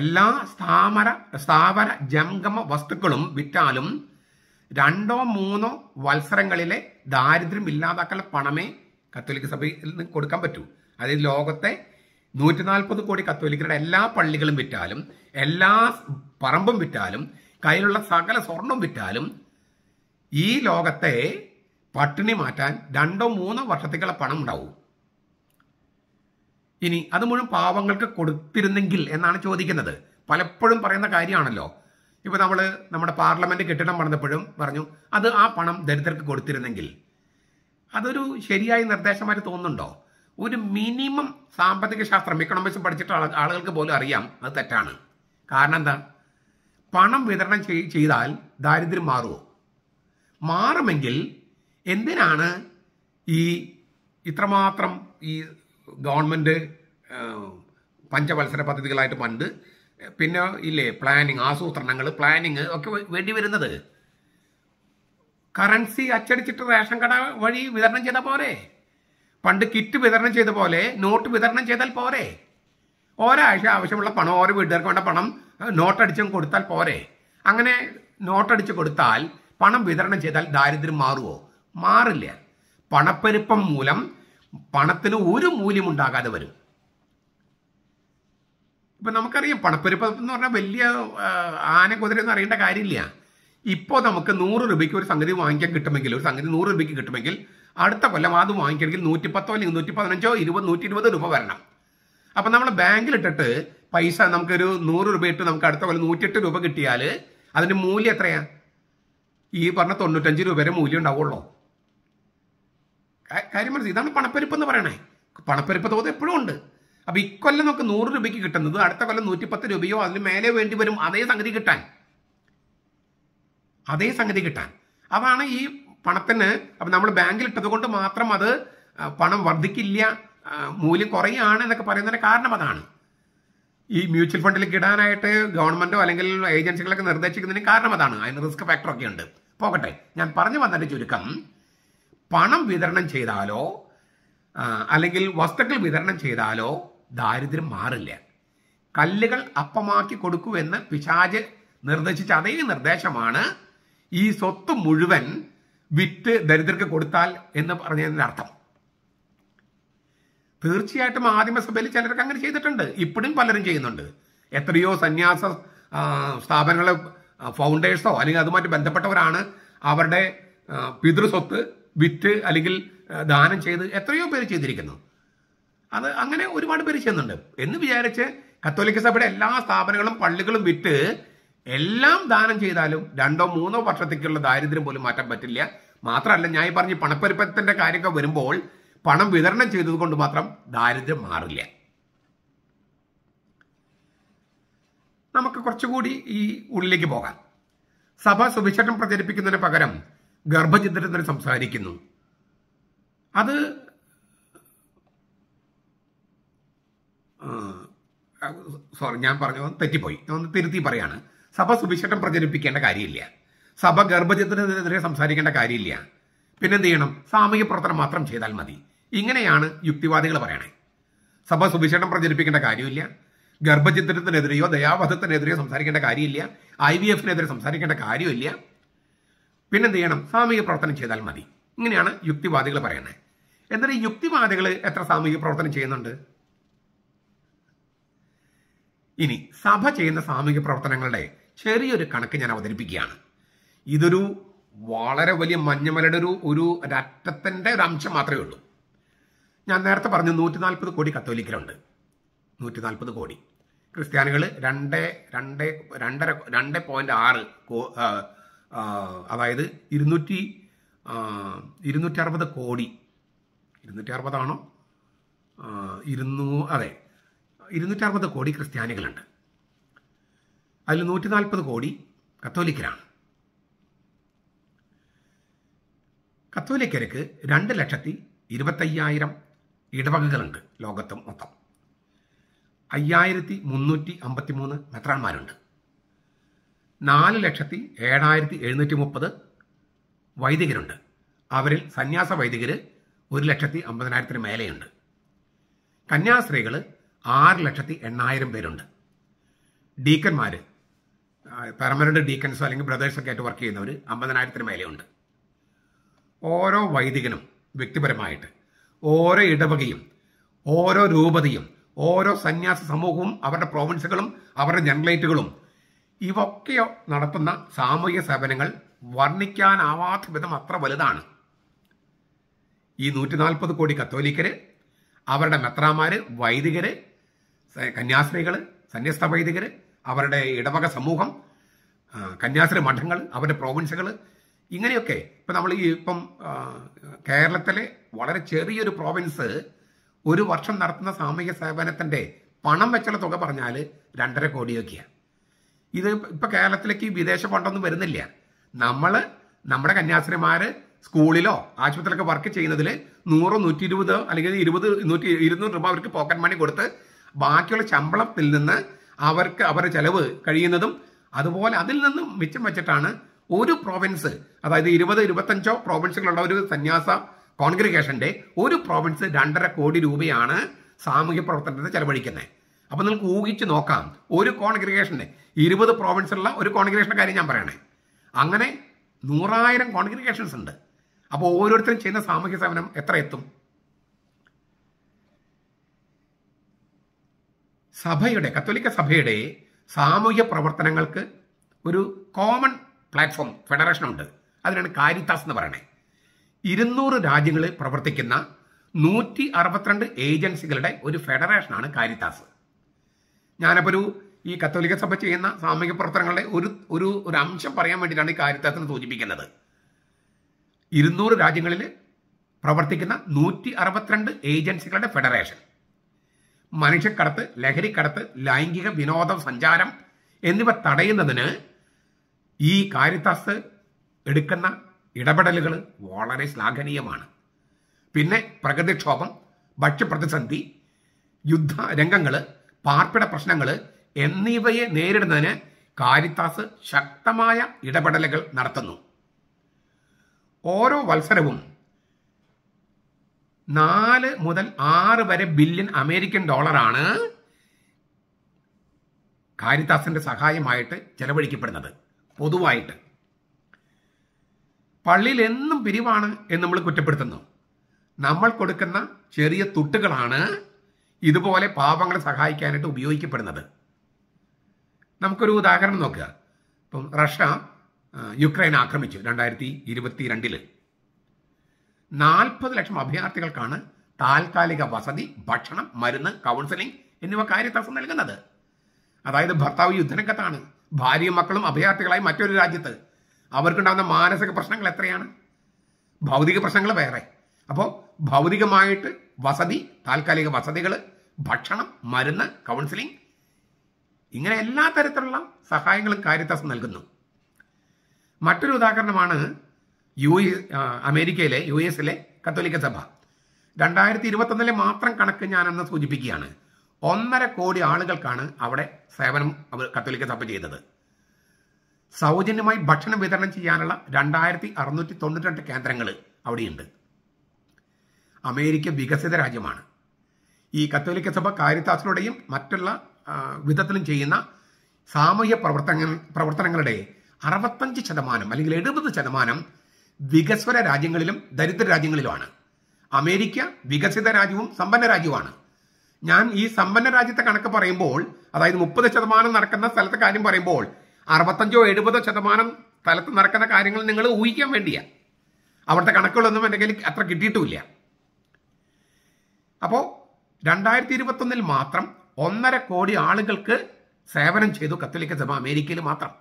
എല്ലാ സ്ഥാമര സ്ഥാവര ജംഗമ വസ്തുക്കളും വിറ്റാലും രണ്ടോ മൂന്നോ വത്സരങ്ങളിലെ ദാരിദ്ര്യം ഇല്ലാതാക്കാൻ പണമേ കത്തോലിക്ക സഭയിൽ നിന്ന് കൊടുക്കാൻ പറ്റൂ അതായത് ലോകത്തെ നൂറ്റി നാൽപ്പത് കോടി കത്തോലിക്കരുടെ എല്ലാ പള്ളികളും വിറ്റാലും എല്ലാ പറമ്പും വിറ്റാലും കയ്യിലുള്ള സകല സ്വർണം വിറ്റാലും ഈ ലോകത്തെ പട്ടിണി മാറ്റാൻ രണ്ടോ മൂന്നോ വർഷത്തേക്കുള്ള പണം ഉണ്ടാവും ഇനി അത് മുഴുവൻ പാവങ്ങൾക്ക് കൊടുത്തിരുന്നെങ്കിൽ എന്നാണ് ചോദിക്കുന്നത് പലപ്പോഴും പറയുന്ന കാര്യമാണല്ലോ ഇപ്പൊ നമ്മൾ നമ്മുടെ പാർലമെന്റ് കെട്ടിടം പണിതപ്പോഴും പറഞ്ഞു അത് ആ പണം ദരിദ്രർക്ക് കൊടുത്തിരുന്നെങ്കിൽ അതൊരു ശരിയായ നിർദ്ദേശമായിട്ട് തോന്നുന്നുണ്ടോ ഒരു മിനിമം സാമ്പത്തിക ശാസ്ത്രം ഇക്കണോമിക്സ് പഠിച്ചിട്ട് ആളുകൾക്ക് പോലും അറിയാം അത് തെറ്റാണ് കാരണം എന്താ പണം വിതരണം ചെയ്താൽ ദാരിദ്ര്യം മാറുമോ മാറുമെങ്കിൽ എന്തിനാണ് ഈ ഇത്രമാത്രം ഈ ഗവൺമെൻറ് പഞ്ചവത്സര പദ്ധതികളായിട്ട് പണ്ട് പിന്നെ ഇല്ലേ പ്ലാനിങ് ആസൂത്രണങ്ങൾ പ്ലാനിങ് ഒക്കെ വേണ്ടി വരുന്നത് കറൻസി അച്ചടിച്ചിട്ട് റേഷൻ കട വഴി വിതരണം ചെയ്ത പോരെ പണ്ട് കിറ്റ് വിതരണം ചെയ്ത പോലെ നോട്ട് വിതരണം ചെയ്താൽ പോരെ ഒരാഴ്ച ആവശ്യമുള്ള പണം ഓരോ വീട്ടുകാർക്ക് വേണ്ട പണം നോട്ടടിച്ചും കൊടുത്താൽ പോരെ അങ്ങനെ നോട്ടടിച്ച് കൊടുത്താൽ പണം വിതരണം ചെയ്താൽ ദാരിദ്ര്യം മാറുമോ മാറില്ല പണപ്പെരുപ്പം മൂലം പണത്തിന് ഒരു ഉണ്ടാകാതെ വരും ഇപ്പൊ നമുക്കറിയാം പണപ്പെരുപ്പം എന്ന് പറഞ്ഞാൽ വലിയ ആന കുതിരയൊന്നും അറിയേണ്ട കാര്യമില്ല ഇപ്പോൾ നമുക്ക് നൂറ് രൂപയ്ക്ക് ഒരു സംഗതി വാങ്ങിക്കാൻ കിട്ടുമെങ്കിൽ ഒരു സംഗതി നൂറ് രൂപയ്ക്ക് കിട്ടുമെങ്കിൽ അടുത്ത കൊല്ലം അത് വാങ്ങിക്കണമെങ്കിൽ നൂറ്റിപ്പത്തോ അല്ലെങ്കിൽ നൂറ്റി പതിനഞ്ചോ ഇരുപത് നൂറ്റി ഇരുപത് രൂപ വരണം അപ്പം നമ്മൾ ബാങ്കിലിട്ടിട്ട് പൈസ നമുക്കൊരു നൂറ് രൂപ ഇട്ട് നമുക്ക് അടുത്ത കൊല്ലം നൂറ്റിയെട്ട് രൂപ കിട്ടിയാൽ അതിൻ്റെ മൂല്യം എത്രയാണ് ഈ പറഞ്ഞ തൊണ്ണൂറ്റഞ്ച് വരെ മൂല്യം ഉണ്ടാവുള്ളൂ കാര്യം മനസ്സിലായി ഇതാണ് പണപ്പെരുപ്പ് എന്ന് പറയണേ പണപ്പെരുപ്പ് തോത് എപ്പോഴും ഉണ്ട് അപ്പം ഇക്കൊല്ലം നമുക്ക് നൂറ് രൂപയ്ക്ക് കിട്ടുന്നത് അടുത്ത കൊല്ലം നൂറ്റിപ്പത്ത് രൂപയോ അതിന് മേലെ വേണ്ടി വരും അതേ സംഗതി കിട്ടാൻ അതേ സംഗതി കിട്ടാൻ അതാണ് ഈ പണത്തിന് അപ്പം നമ്മൾ ബാങ്കിൽ ഇട്ടത് കൊണ്ട് മാത്രം അത് പണം വർദ്ധിക്കില്ല മൂല്യം കുറയാണ് എന്നൊക്കെ പറയുന്നതിൻ്റെ കാരണം അതാണ് ഈ മ്യൂച്വൽ ഫണ്ടിലേക്ക് ഇടാനായിട്ട് ഗവൺമെൻറ്റോ അല്ലെങ്കിൽ ഏജൻസികളൊക്കെ നിർദ്ദേശിക്കുന്നതിന് കാരണം അതാണ് അതിന് റിസ്ക് ഫാക്ടറൊക്കെ ഉണ്ട് പോകട്ടെ ഞാൻ പറഞ്ഞു വന്നതിൻ്റെ ചുരുക്കം പണം വിതരണം ചെയ്താലോ അല്ലെങ്കിൽ വസ്തുക്കൾ വിതരണം ചെയ്താലോ ദാരിദ്ര്യം മാറില്ല കല്ലുകൾ അപ്പമാക്കി കൊടുക്കുമെന്ന് പിശാജ് നിർദ്ദേശിച്ച അതേ നിർദ്ദേശമാണ് ഈ സ്വത്ത് മുഴുവൻ വിറ്റ് ദരിദ്രർക്ക് കൊടുത്താൽ എന്ന് പറഞ്ഞതിൻ്റെ അർത്ഥം തീർച്ചയായിട്ടും ആദിമസഭയിൽ ചിലർക്ക് അങ്ങനെ ചെയ്തിട്ടുണ്ട് ഇപ്പോഴും പലരും ചെയ്യുന്നുണ്ട് എത്രയോ സന്യാസ സ്ഥാപനങ്ങളെ ഫൗണ്ടേഴ്സോ അല്ലെങ്കിൽ അതുമായിട്ട് ബന്ധപ്പെട്ടവരാണ് അവരുടെ പിതൃസ്വത്ത് വിറ്റ് അല്ലെങ്കിൽ ദാനം ചെയ്ത് എത്രയോ പേര് ചെയ്തിരിക്കുന്നു അത് അങ്ങനെ ഒരുപാട് പേര് ചെയ്യുന്നുണ്ട് എന്ന് വിചാരിച്ച് കത്തോലിക്ക സഭയുടെ എല്ലാ സ്ഥാപനങ്ങളും പള്ളികളും വിറ്റ് എല്ലാം ദാനം ചെയ്താലും രണ്ടോ മൂന്നോ വർഷത്തേക്കുള്ള ദാരിദ്ര്യം പോലും മാറ്റാൻ പറ്റില്ല മാത്രമല്ല ഞാൻ ഈ പറഞ്ഞ പണപ്പെരുപ്പത്തിൻ്റെ കാര്യമൊക്കെ വരുമ്പോൾ പണം വിതരണം ചെയ്തതുകൊണ്ട് മാത്രം ദാരിദ്ര്യം മാറില്ല നമുക്ക് കുറച്ചുകൂടി ഈ ഉള്ളിലേക്ക് പോകാം സഭ സുവിശേഷം പ്രചരിപ്പിക്കുന്നതിന് പകരം ഗർഭചിത്രത്തിൽ സംസാരിക്കുന്നു അത് സോറി ഞാൻ പറഞ്ഞു തെറ്റിപ്പോയി ഒന്ന് തിരുത്തി പറയാണ് സഭ സുവിശേഷം പ്രചരിപ്പിക്കേണ്ട കാര്യമില്ല സഭ ഗർഭചിത്രത്തിനെതിരെ സംസാരിക്കേണ്ട കാര്യമില്ല പിന്നെന്ത് ചെയ്യണം സാമൂഹ്യ പ്രവർത്തനം മാത്രം ചെയ്താൽ മതി ഇങ്ങനെയാണ് യുക്തിവാദികൾ പറയണേ സഭ സുവിശേഷം പ്രചരിപ്പിക്കേണ്ട കാര്യമില്ല ഗർഭചിത്രത്തിനെതിരെയോ ദയാവധത്തിനെതിരെയോ സംസാരിക്കേണ്ട കാര്യമില്ല ഐ വി എഫിനെതിരെ സംസാരിക്കേണ്ട കാര്യമില്ല പിന്നെന്ത് ചെയ്യണം സാമൂഹിക പ്രവർത്തനം ചെയ്താൽ മതി ഇങ്ങനെയാണ് യുക്തിവാദികൾ പറയുന്നത് എന്നിട്ട് യുക്തിവാദികൾ എത്ര സാമൂഹിക പ്രവർത്തനം ചെയ്യുന്നുണ്ട് ഇനി സഭ ചെയ്യുന്ന സാമൂഹിക പ്രവർത്തനങ്ങളുടെ ചെറിയൊരു കണക്ക് ഞാൻ അവതരിപ്പിക്കുകയാണ് ഇതൊരു വളരെ വലിയ മഞ്ഞമലയുടെ ഒരു ഒരു ഒരറ്റത്തിൻ്റെ ഒരു അംശം മാത്രമേ ഉള്ളൂ ഞാൻ നേരത്തെ പറഞ്ഞു നൂറ്റി നാൽപ്പത് കോടി കത്തോലിക്കലുണ്ട് നൂറ്റി നാൽപ്പത് കോടി ക്രിസ്ത്യാനികൾ രണ്ട് രണ്ട് രണ്ടര രണ്ട് പോയിന്റ് ആറ് അതായത് ഇരുന്നൂറ്റി ഇരുന്നൂറ്റി അറുപത് കോടി ഇരുന്നൂറ്റി അറുപതാണോ ഇരുന്നൂ അതെ ഇരുന്നൂറ്റി അറുപത് കോടി ക്രിസ്ത്യാനികളുണ്ട് അതിൽ നൂറ്റി നാൽപ്പത് കോടി കത്തോലിക്കരാണ് കത്തോലിക്കർക്ക് രണ്ട് ലക്ഷത്തി ഇരുപത്തയ്യായിരം ഇടവകകളുണ്ട് ലോകത്തും മൊത്തം അയ്യായിരത്തി മുന്നൂറ്റി അമ്പത്തി മൂന്ന് മെത്രാന്മാരുണ്ട് നാല് ലക്ഷത്തി ഏഴായിരത്തി എഴുന്നൂറ്റി മുപ്പത് വൈദികരുണ്ട് അവരിൽ സന്യാസ വൈദികർ ഒരു ലക്ഷത്തി അമ്പതിനായിരത്തിന് മേലെയുണ്ട് കന്യാസ്ത്രീകൾ ആറ് ലക്ഷത്തി എണ്ണായിരം പേരുണ്ട് ഡീക്കന്മാർ പെർമനൻ്റ് ഡീക്കൻസ് അല്ലെങ്കിൽ ബ്രദേഴ്സൊക്കെ ആയിട്ട് വർക്ക് ചെയ്യുന്നവർ അമ്പതിനായിരത്തിന് മേലെയുണ്ട് ഓരോ വൈദികനും വ്യക്തിപരമായിട്ട് ഓരോ ഇടവകയും ഓരോ രൂപതയും ഓരോ സന്യാസ സമൂഹവും അവരുടെ പ്രോവിൻസുകളും അവരുടെ ജനറേറ്റുകളും ഇവയൊക്കെ നടത്തുന്ന സാമൂഹിക സേവനങ്ങൾ വർണ്ണിക്കാനാവാത്ത വിധം അത്ര വലുതാണ് ഈ നൂറ്റി നാൽപ്പത് കോടി കത്തോലിക്കര് അവരുടെ മെത്രാമാര് വൈദികര് കന്യാസ്ത്രീകൾ സന്യസ്ത വൈദികർ അവരുടെ ഇടവക സമൂഹം കന്യാസ്ത്രീ മഠങ്ങൾ അവരുടെ പ്രോവിൻസുകൾ ഇങ്ങനെയൊക്കെ ഇപ്പം നമ്മൾ ഈ ഇപ്പം കേരളത്തിലെ വളരെ ചെറിയൊരു പ്രോവിൻസ് ഒരു വർഷം നടത്തുന്ന സാമൂഹിക സേവനത്തിൻ്റെ പണം വെച്ചുള്ള തുക പറഞ്ഞാൽ രണ്ടര കോടിയൊക്കെയാണ് ഇത് ഇപ്പം കേരളത്തിലേക്ക് വിദേശ ഫണ്ടൊന്നും വരുന്നില്ല നമ്മൾ നമ്മുടെ കന്യാസ്ത്രീമാർ സ്കൂളിലോ ആശുപത്രിയിലൊക്കെ വർക്ക് ചെയ്യുന്നതിൽ നൂറോ നൂറ്റി ഇരുപത് അല്ലെങ്കിൽ ഇരുപത് നൂറ്റി ഇരുന്നൂറ് രൂപ അവർക്ക് പോക്കറ്റ് മണി കൊടുത്ത് ബാക്കിയുള്ള ശമ്പളത്തിൽ നിന്ന് അവർക്ക് അവരുടെ ചെലവ് കഴിയുന്നതും അതുപോലെ അതിൽ നിന്നും മിച്ചം വെച്ചിട്ടാണ് ഒരു പ്രോവിൻസ് അതായത് ഇരുപത് ഇരുപത്തഞ്ചോ പ്രോവിൻസുകളുള്ള ഒരു സന്യാസ കോൺഗ്രിഗേഷന്റെ ഒരു പ്രോവിൻസ് രണ്ടര കോടി രൂപയാണ് സാമൂഹ്യ പ്രവർത്തനത്തിന് ചെലവഴിക്കുന്നത് അപ്പോൾ നിങ്ങൾക്ക് ഊഹിച്ച് നോക്കാം ഒരു കോൺഗ്രിഗേഷന് ഇരുപത് പ്രോവിൻസിലുള്ള ഒരു കോൺഗ്രിഗേഷൻ്റെ കാര്യം ഞാൻ പറയണേ അങ്ങനെ നൂറായിരം കോൺഗ്രിഗേഷൻസ് ഉണ്ട് അപ്പോൾ ഓരോരുത്തരും ചെയ്യുന്ന സാമൂഹ്യ സേവനം എത്ര എത്തും സഭയുടെ കത്തോലിക്ക സഭയുടെ സാമൂഹ്യ പ്രവർത്തനങ്ങൾക്ക് ഒരു കോമൺ പ്ലാറ്റ്ഫോം ഫെഡറേഷൻ ഉണ്ട് അതിനാണ് കാരിത്താസ് എന്ന് പറയണേ ഇരുന്നൂറ് രാജ്യങ്ങളിൽ പ്രവർത്തിക്കുന്ന നൂറ്റി അറുപത്തിരണ്ട് ഏജൻസികളുടെ ഒരു ഫെഡറേഷനാണ് കാരിത്താസ് ഞാനപ്പോൾ ഈ കത്തോലിക്ക സഭ ചെയ്യുന്ന സാമൂഹിക പ്രവർത്തനങ്ങളുടെ ഒരു ഒരു ഒരു അംശം പറയാൻ വേണ്ടിയിട്ടാണ് ഈ കാര്യത്തത്തിന് സൂചിപ്പിക്കുന്നത് ഇരുന്നൂറ് രാജ്യങ്ങളിൽ പ്രവർത്തിക്കുന്ന നൂറ്റി അറുപത്തിരണ്ട് ഏജൻസികളുടെ ഫെഡറേഷൻ മനുഷ്യക്കടത്ത് ലഹരിക്കടത്ത് ലൈംഗിക വിനോദം സഞ്ചാരം എന്നിവ തടയുന്നതിന് ഈ കാര്യത്താസ് എടുക്കുന്ന ഇടപെടലുകൾ വളരെ ശ്ലാഘനീയമാണ് പിന്നെ പ്രകൃതിക്ഷോഭം ഭക്ഷ്യപ്രതിസന്ധി യുദ്ധ രംഗങ്ങൾ പാർപ്പിട പ്രശ്നങ്ങൾ എന്നിവയെ നേരിടുന്നതിന് കാരിത്താസ് ശക്തമായ ഇടപെടലുകൾ നടത്തുന്നു ഓരോ വത്സരവും നാല് മുതൽ ആറ് വരെ ബില്യൺ അമേരിക്കൻ ഡോളറാണ് കാരിതാസിന്റെ സഹായമായിട്ട് ചെലവഴിക്കപ്പെടുന്നത് പൊതുവായിട്ട് പള്ളിയിൽ എന്നും പിരിവാണ് എന്ന് നമ്മൾ കുറ്റപ്പെടുത്തുന്നു നമ്മൾ കൊടുക്കുന്ന ചെറിയ തുട്ടുകളാണ് ഇതുപോലെ പാവങ്ങളെ സഹായിക്കാനായിട്ട് ഉപയോഗിക്കപ്പെടുന്നത് നമുക്കൊരു ഉദാഹരണം നോക്കുക ഇപ്പം റഷ്യ യുക്രൈൻ ആക്രമിച്ചു രണ്ടായിരത്തി ഇരുപത്തി രണ്ടില് നാൽപ്പത് ലക്ഷം അഭയാർത്ഥികൾക്കാണ് താൽക്കാലിക വസതി ഭക്ഷണം മരുന്ന് കൗൺസിലിംഗ് എന്നിവ കാര്യത്തസം നൽകുന്നത് അതായത് ഭർത്താവ് യുദ്ധരംഗത്താണ് ഭാര്യയും മക്കളും അഭയാർത്ഥികളായി മറ്റൊരു രാജ്യത്ത് അവർക്കുണ്ടാകുന്ന മാനസിക പ്രശ്നങ്ങൾ എത്രയാണ് ഭൗതിക പ്രശ്നങ്ങൾ വേറെ അപ്പോൾ ഭൗതികമായിട്ട് വസതി താൽക്കാലിക വസതികൾ ഭക്ഷണം മരുന്ന് കൗൺസിലിംഗ് ഇങ്ങനെ എല്ലാ തരത്തിലുള്ള സഹായങ്ങളും കാര്യത്തസ് നൽകുന്നു മറ്റൊരു ഉദാഹരണമാണ് യു അമേരിക്കയിലെ യു എസിലെ കത്തോലിക്ക സഭ രണ്ടായിരത്തി ഇരുപത്തൊന്നിലെ മാത്രം കണക്ക് ഞാനെന്ന് സൂചിപ്പിക്കുകയാണ് ഒന്നര കോടി ആളുകൾക്കാണ് അവിടെ സേവനം അവർ കത്തോലിക്ക സഭ ചെയ്തത് സൗജന്യമായി ഭക്ഷണം വിതരണം ചെയ്യാനുള്ള രണ്ടായിരത്തി അറുന്നൂറ്റി തൊണ്ണൂറ്റി കേന്ദ്രങ്ങൾ അവിടെയുണ്ട് അമേരിക്ക വികസിത രാജ്യമാണ് ഈ കത്തോലിക്ക സഭ കാര്യത്താസിലൂടെയും മറ്റുള്ള വിധത്തിലും ചെയ്യുന്ന സാമൂഹ്യ പ്രവർത്തന പ്രവർത്തനങ്ങളുടെ അറുപത്തഞ്ച് ശതമാനം അല്ലെങ്കിൽ എഴുപത് ശതമാനം വികസ്വര രാജ്യങ്ങളിലും ദരിദ്ര രാജ്യങ്ങളിലുമാണ് അമേരിക്ക വികസിത രാജ്യവും സമ്പന്ന രാജ്യവുമാണ് ഞാൻ ഈ സമ്പന്ന രാജ്യത്തെ കണക്ക് പറയുമ്പോൾ അതായത് മുപ്പത് ശതമാനം നടക്കുന്ന സ്ഥലത്തെ കാര്യം പറയുമ്പോൾ അറുപത്തഞ്ചോ എഴുപതോ ശതമാനം സ്ഥലത്ത് നടക്കുന്ന കാര്യങ്ങൾ നിങ്ങൾ ഊഹിക്കാൻ വേണ്ടിയാണ് അവിടുത്തെ കണക്കുകളൊന്നും എൻ്റെ കയ്യിൽ അത്ര കിട്ടിയിട്ടുമില്ല അപ്പോൾ രണ്ടായിരത്തി ഇരുപത്തൊന്നിൽ മാത്രം ഒന്നര കോടി ആളുകൾക്ക് സേവനം ചെയ്തു കത്തോലിക്ക സഭ അമേരിക്കയിൽ മാത്രം